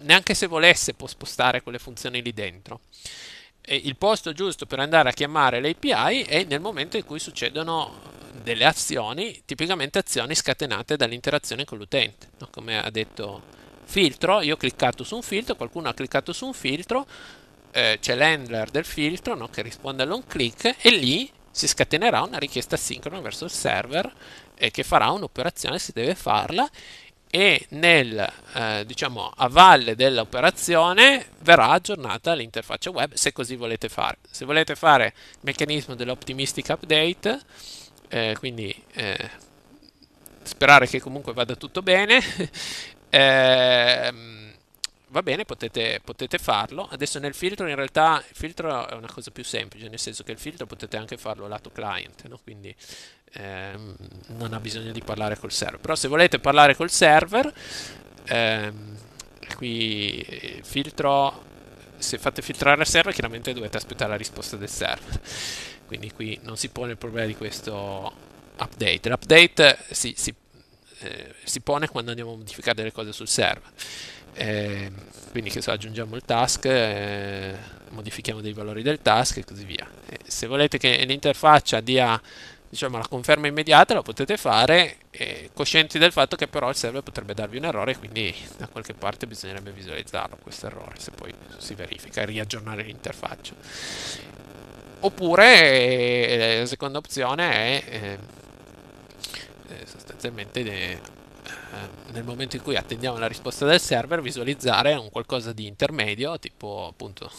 neanche se volesse può spostare quelle funzioni lì dentro. E il posto giusto per andare a chiamare l'API è nel momento in cui succedono delle azioni, tipicamente azioni scatenate dall'interazione con l'utente. No? Come ha detto filtro, io ho cliccato su un filtro, qualcuno ha cliccato su un filtro, eh, c'è l'handler del filtro no? che risponde all'on click e lì si scatenerà una richiesta sincrona verso il server eh, che farà un'operazione si deve farla e nel, eh, diciamo, a valle dell'operazione verrà aggiornata l'interfaccia web se così volete fare. Se volete fare il meccanismo dell'optimistic update eh, quindi eh, sperare che comunque vada tutto bene. Ehm, va bene, potete, potete, farlo. Adesso nel filtro in realtà il filtro è una cosa più semplice, nel senso che il filtro potete anche farlo lato client, no? quindi ehm, non ha bisogno di parlare col server. Però se volete parlare col server, ehm, qui il eh, filtro se fate filtrare al server chiaramente dovete aspettare la risposta del server quindi qui non si pone il problema di questo update l'update si, si, eh, si pone quando andiamo a modificare delle cose sul server eh, quindi che so, aggiungiamo il task eh, modifichiamo dei valori del task e così via eh, se volete che l'interfaccia dia diciamo, la conferma immediata la potete fare, eh, coscienti del fatto che però il server potrebbe darvi un errore, quindi da qualche parte bisognerebbe visualizzarlo questo errore, se poi si verifica, e riaggiornare l'interfaccia. Oppure eh, la seconda opzione è eh, eh sostanzialmente eh, nel momento in cui attendiamo la risposta del server visualizzare un qualcosa di intermedio, tipo appunto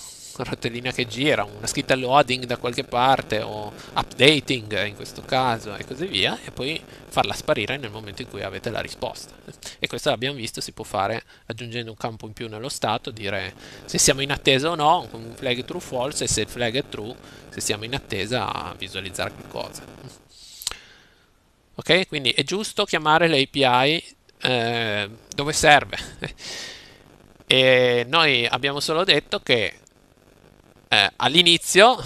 una rotellina che gira, una scritta loading da qualche parte o updating in questo caso e così via e poi farla sparire nel momento in cui avete la risposta. E questo l'abbiamo visto, si può fare aggiungendo un campo in più nello stato, dire se siamo in attesa o no, un flag true false e se il flag è true, se siamo in attesa a visualizzare qualcosa. Ok, quindi è giusto chiamare le API eh, dove serve. E noi abbiamo solo detto che eh, all'inizio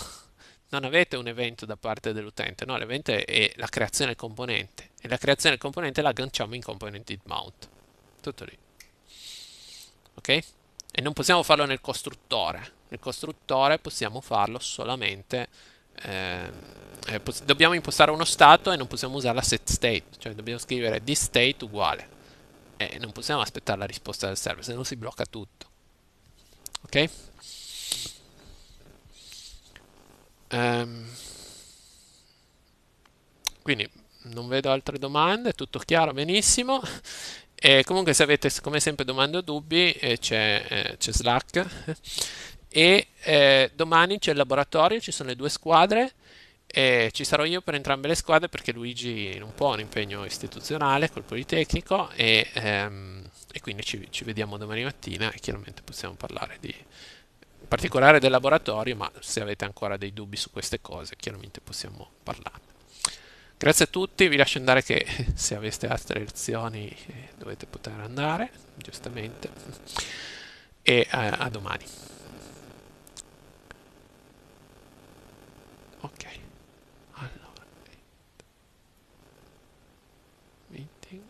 non avete un evento da parte dell'utente, no, l'evento è la creazione del componente e la creazione del componente la agganciamo in component mount. Tutto lì. Ok? E non possiamo farlo nel costruttore. Nel costruttore possiamo farlo solamente eh, eh, dobbiamo impostare uno stato e non possiamo usare la set state, cioè dobbiamo scrivere this state uguale e non possiamo aspettare la risposta del server, se no si blocca tutto. Ok? Ehm, quindi non vedo altre domande, tutto chiaro, benissimo. E comunque se avete come sempre domande o dubbi eh, c'è, eh, c'è, Slack e eh, domani c'è il laboratorio, ci sono le due squadre e ci sarò io per entrambe le squadre perché Luigi non può un impegno istituzionale col Politecnico e, ehm, e quindi ci, ci vediamo domani mattina e chiaramente possiamo parlare di, particolare del laboratorio, ma se avete ancora dei dubbi su queste cose chiaramente possiamo parlarne. Grazie a tutti, vi lascio andare che se aveste altre lezioni eh, dovete poter andare, giustamente, e a, eh, a domani. Ok, allora, meeting.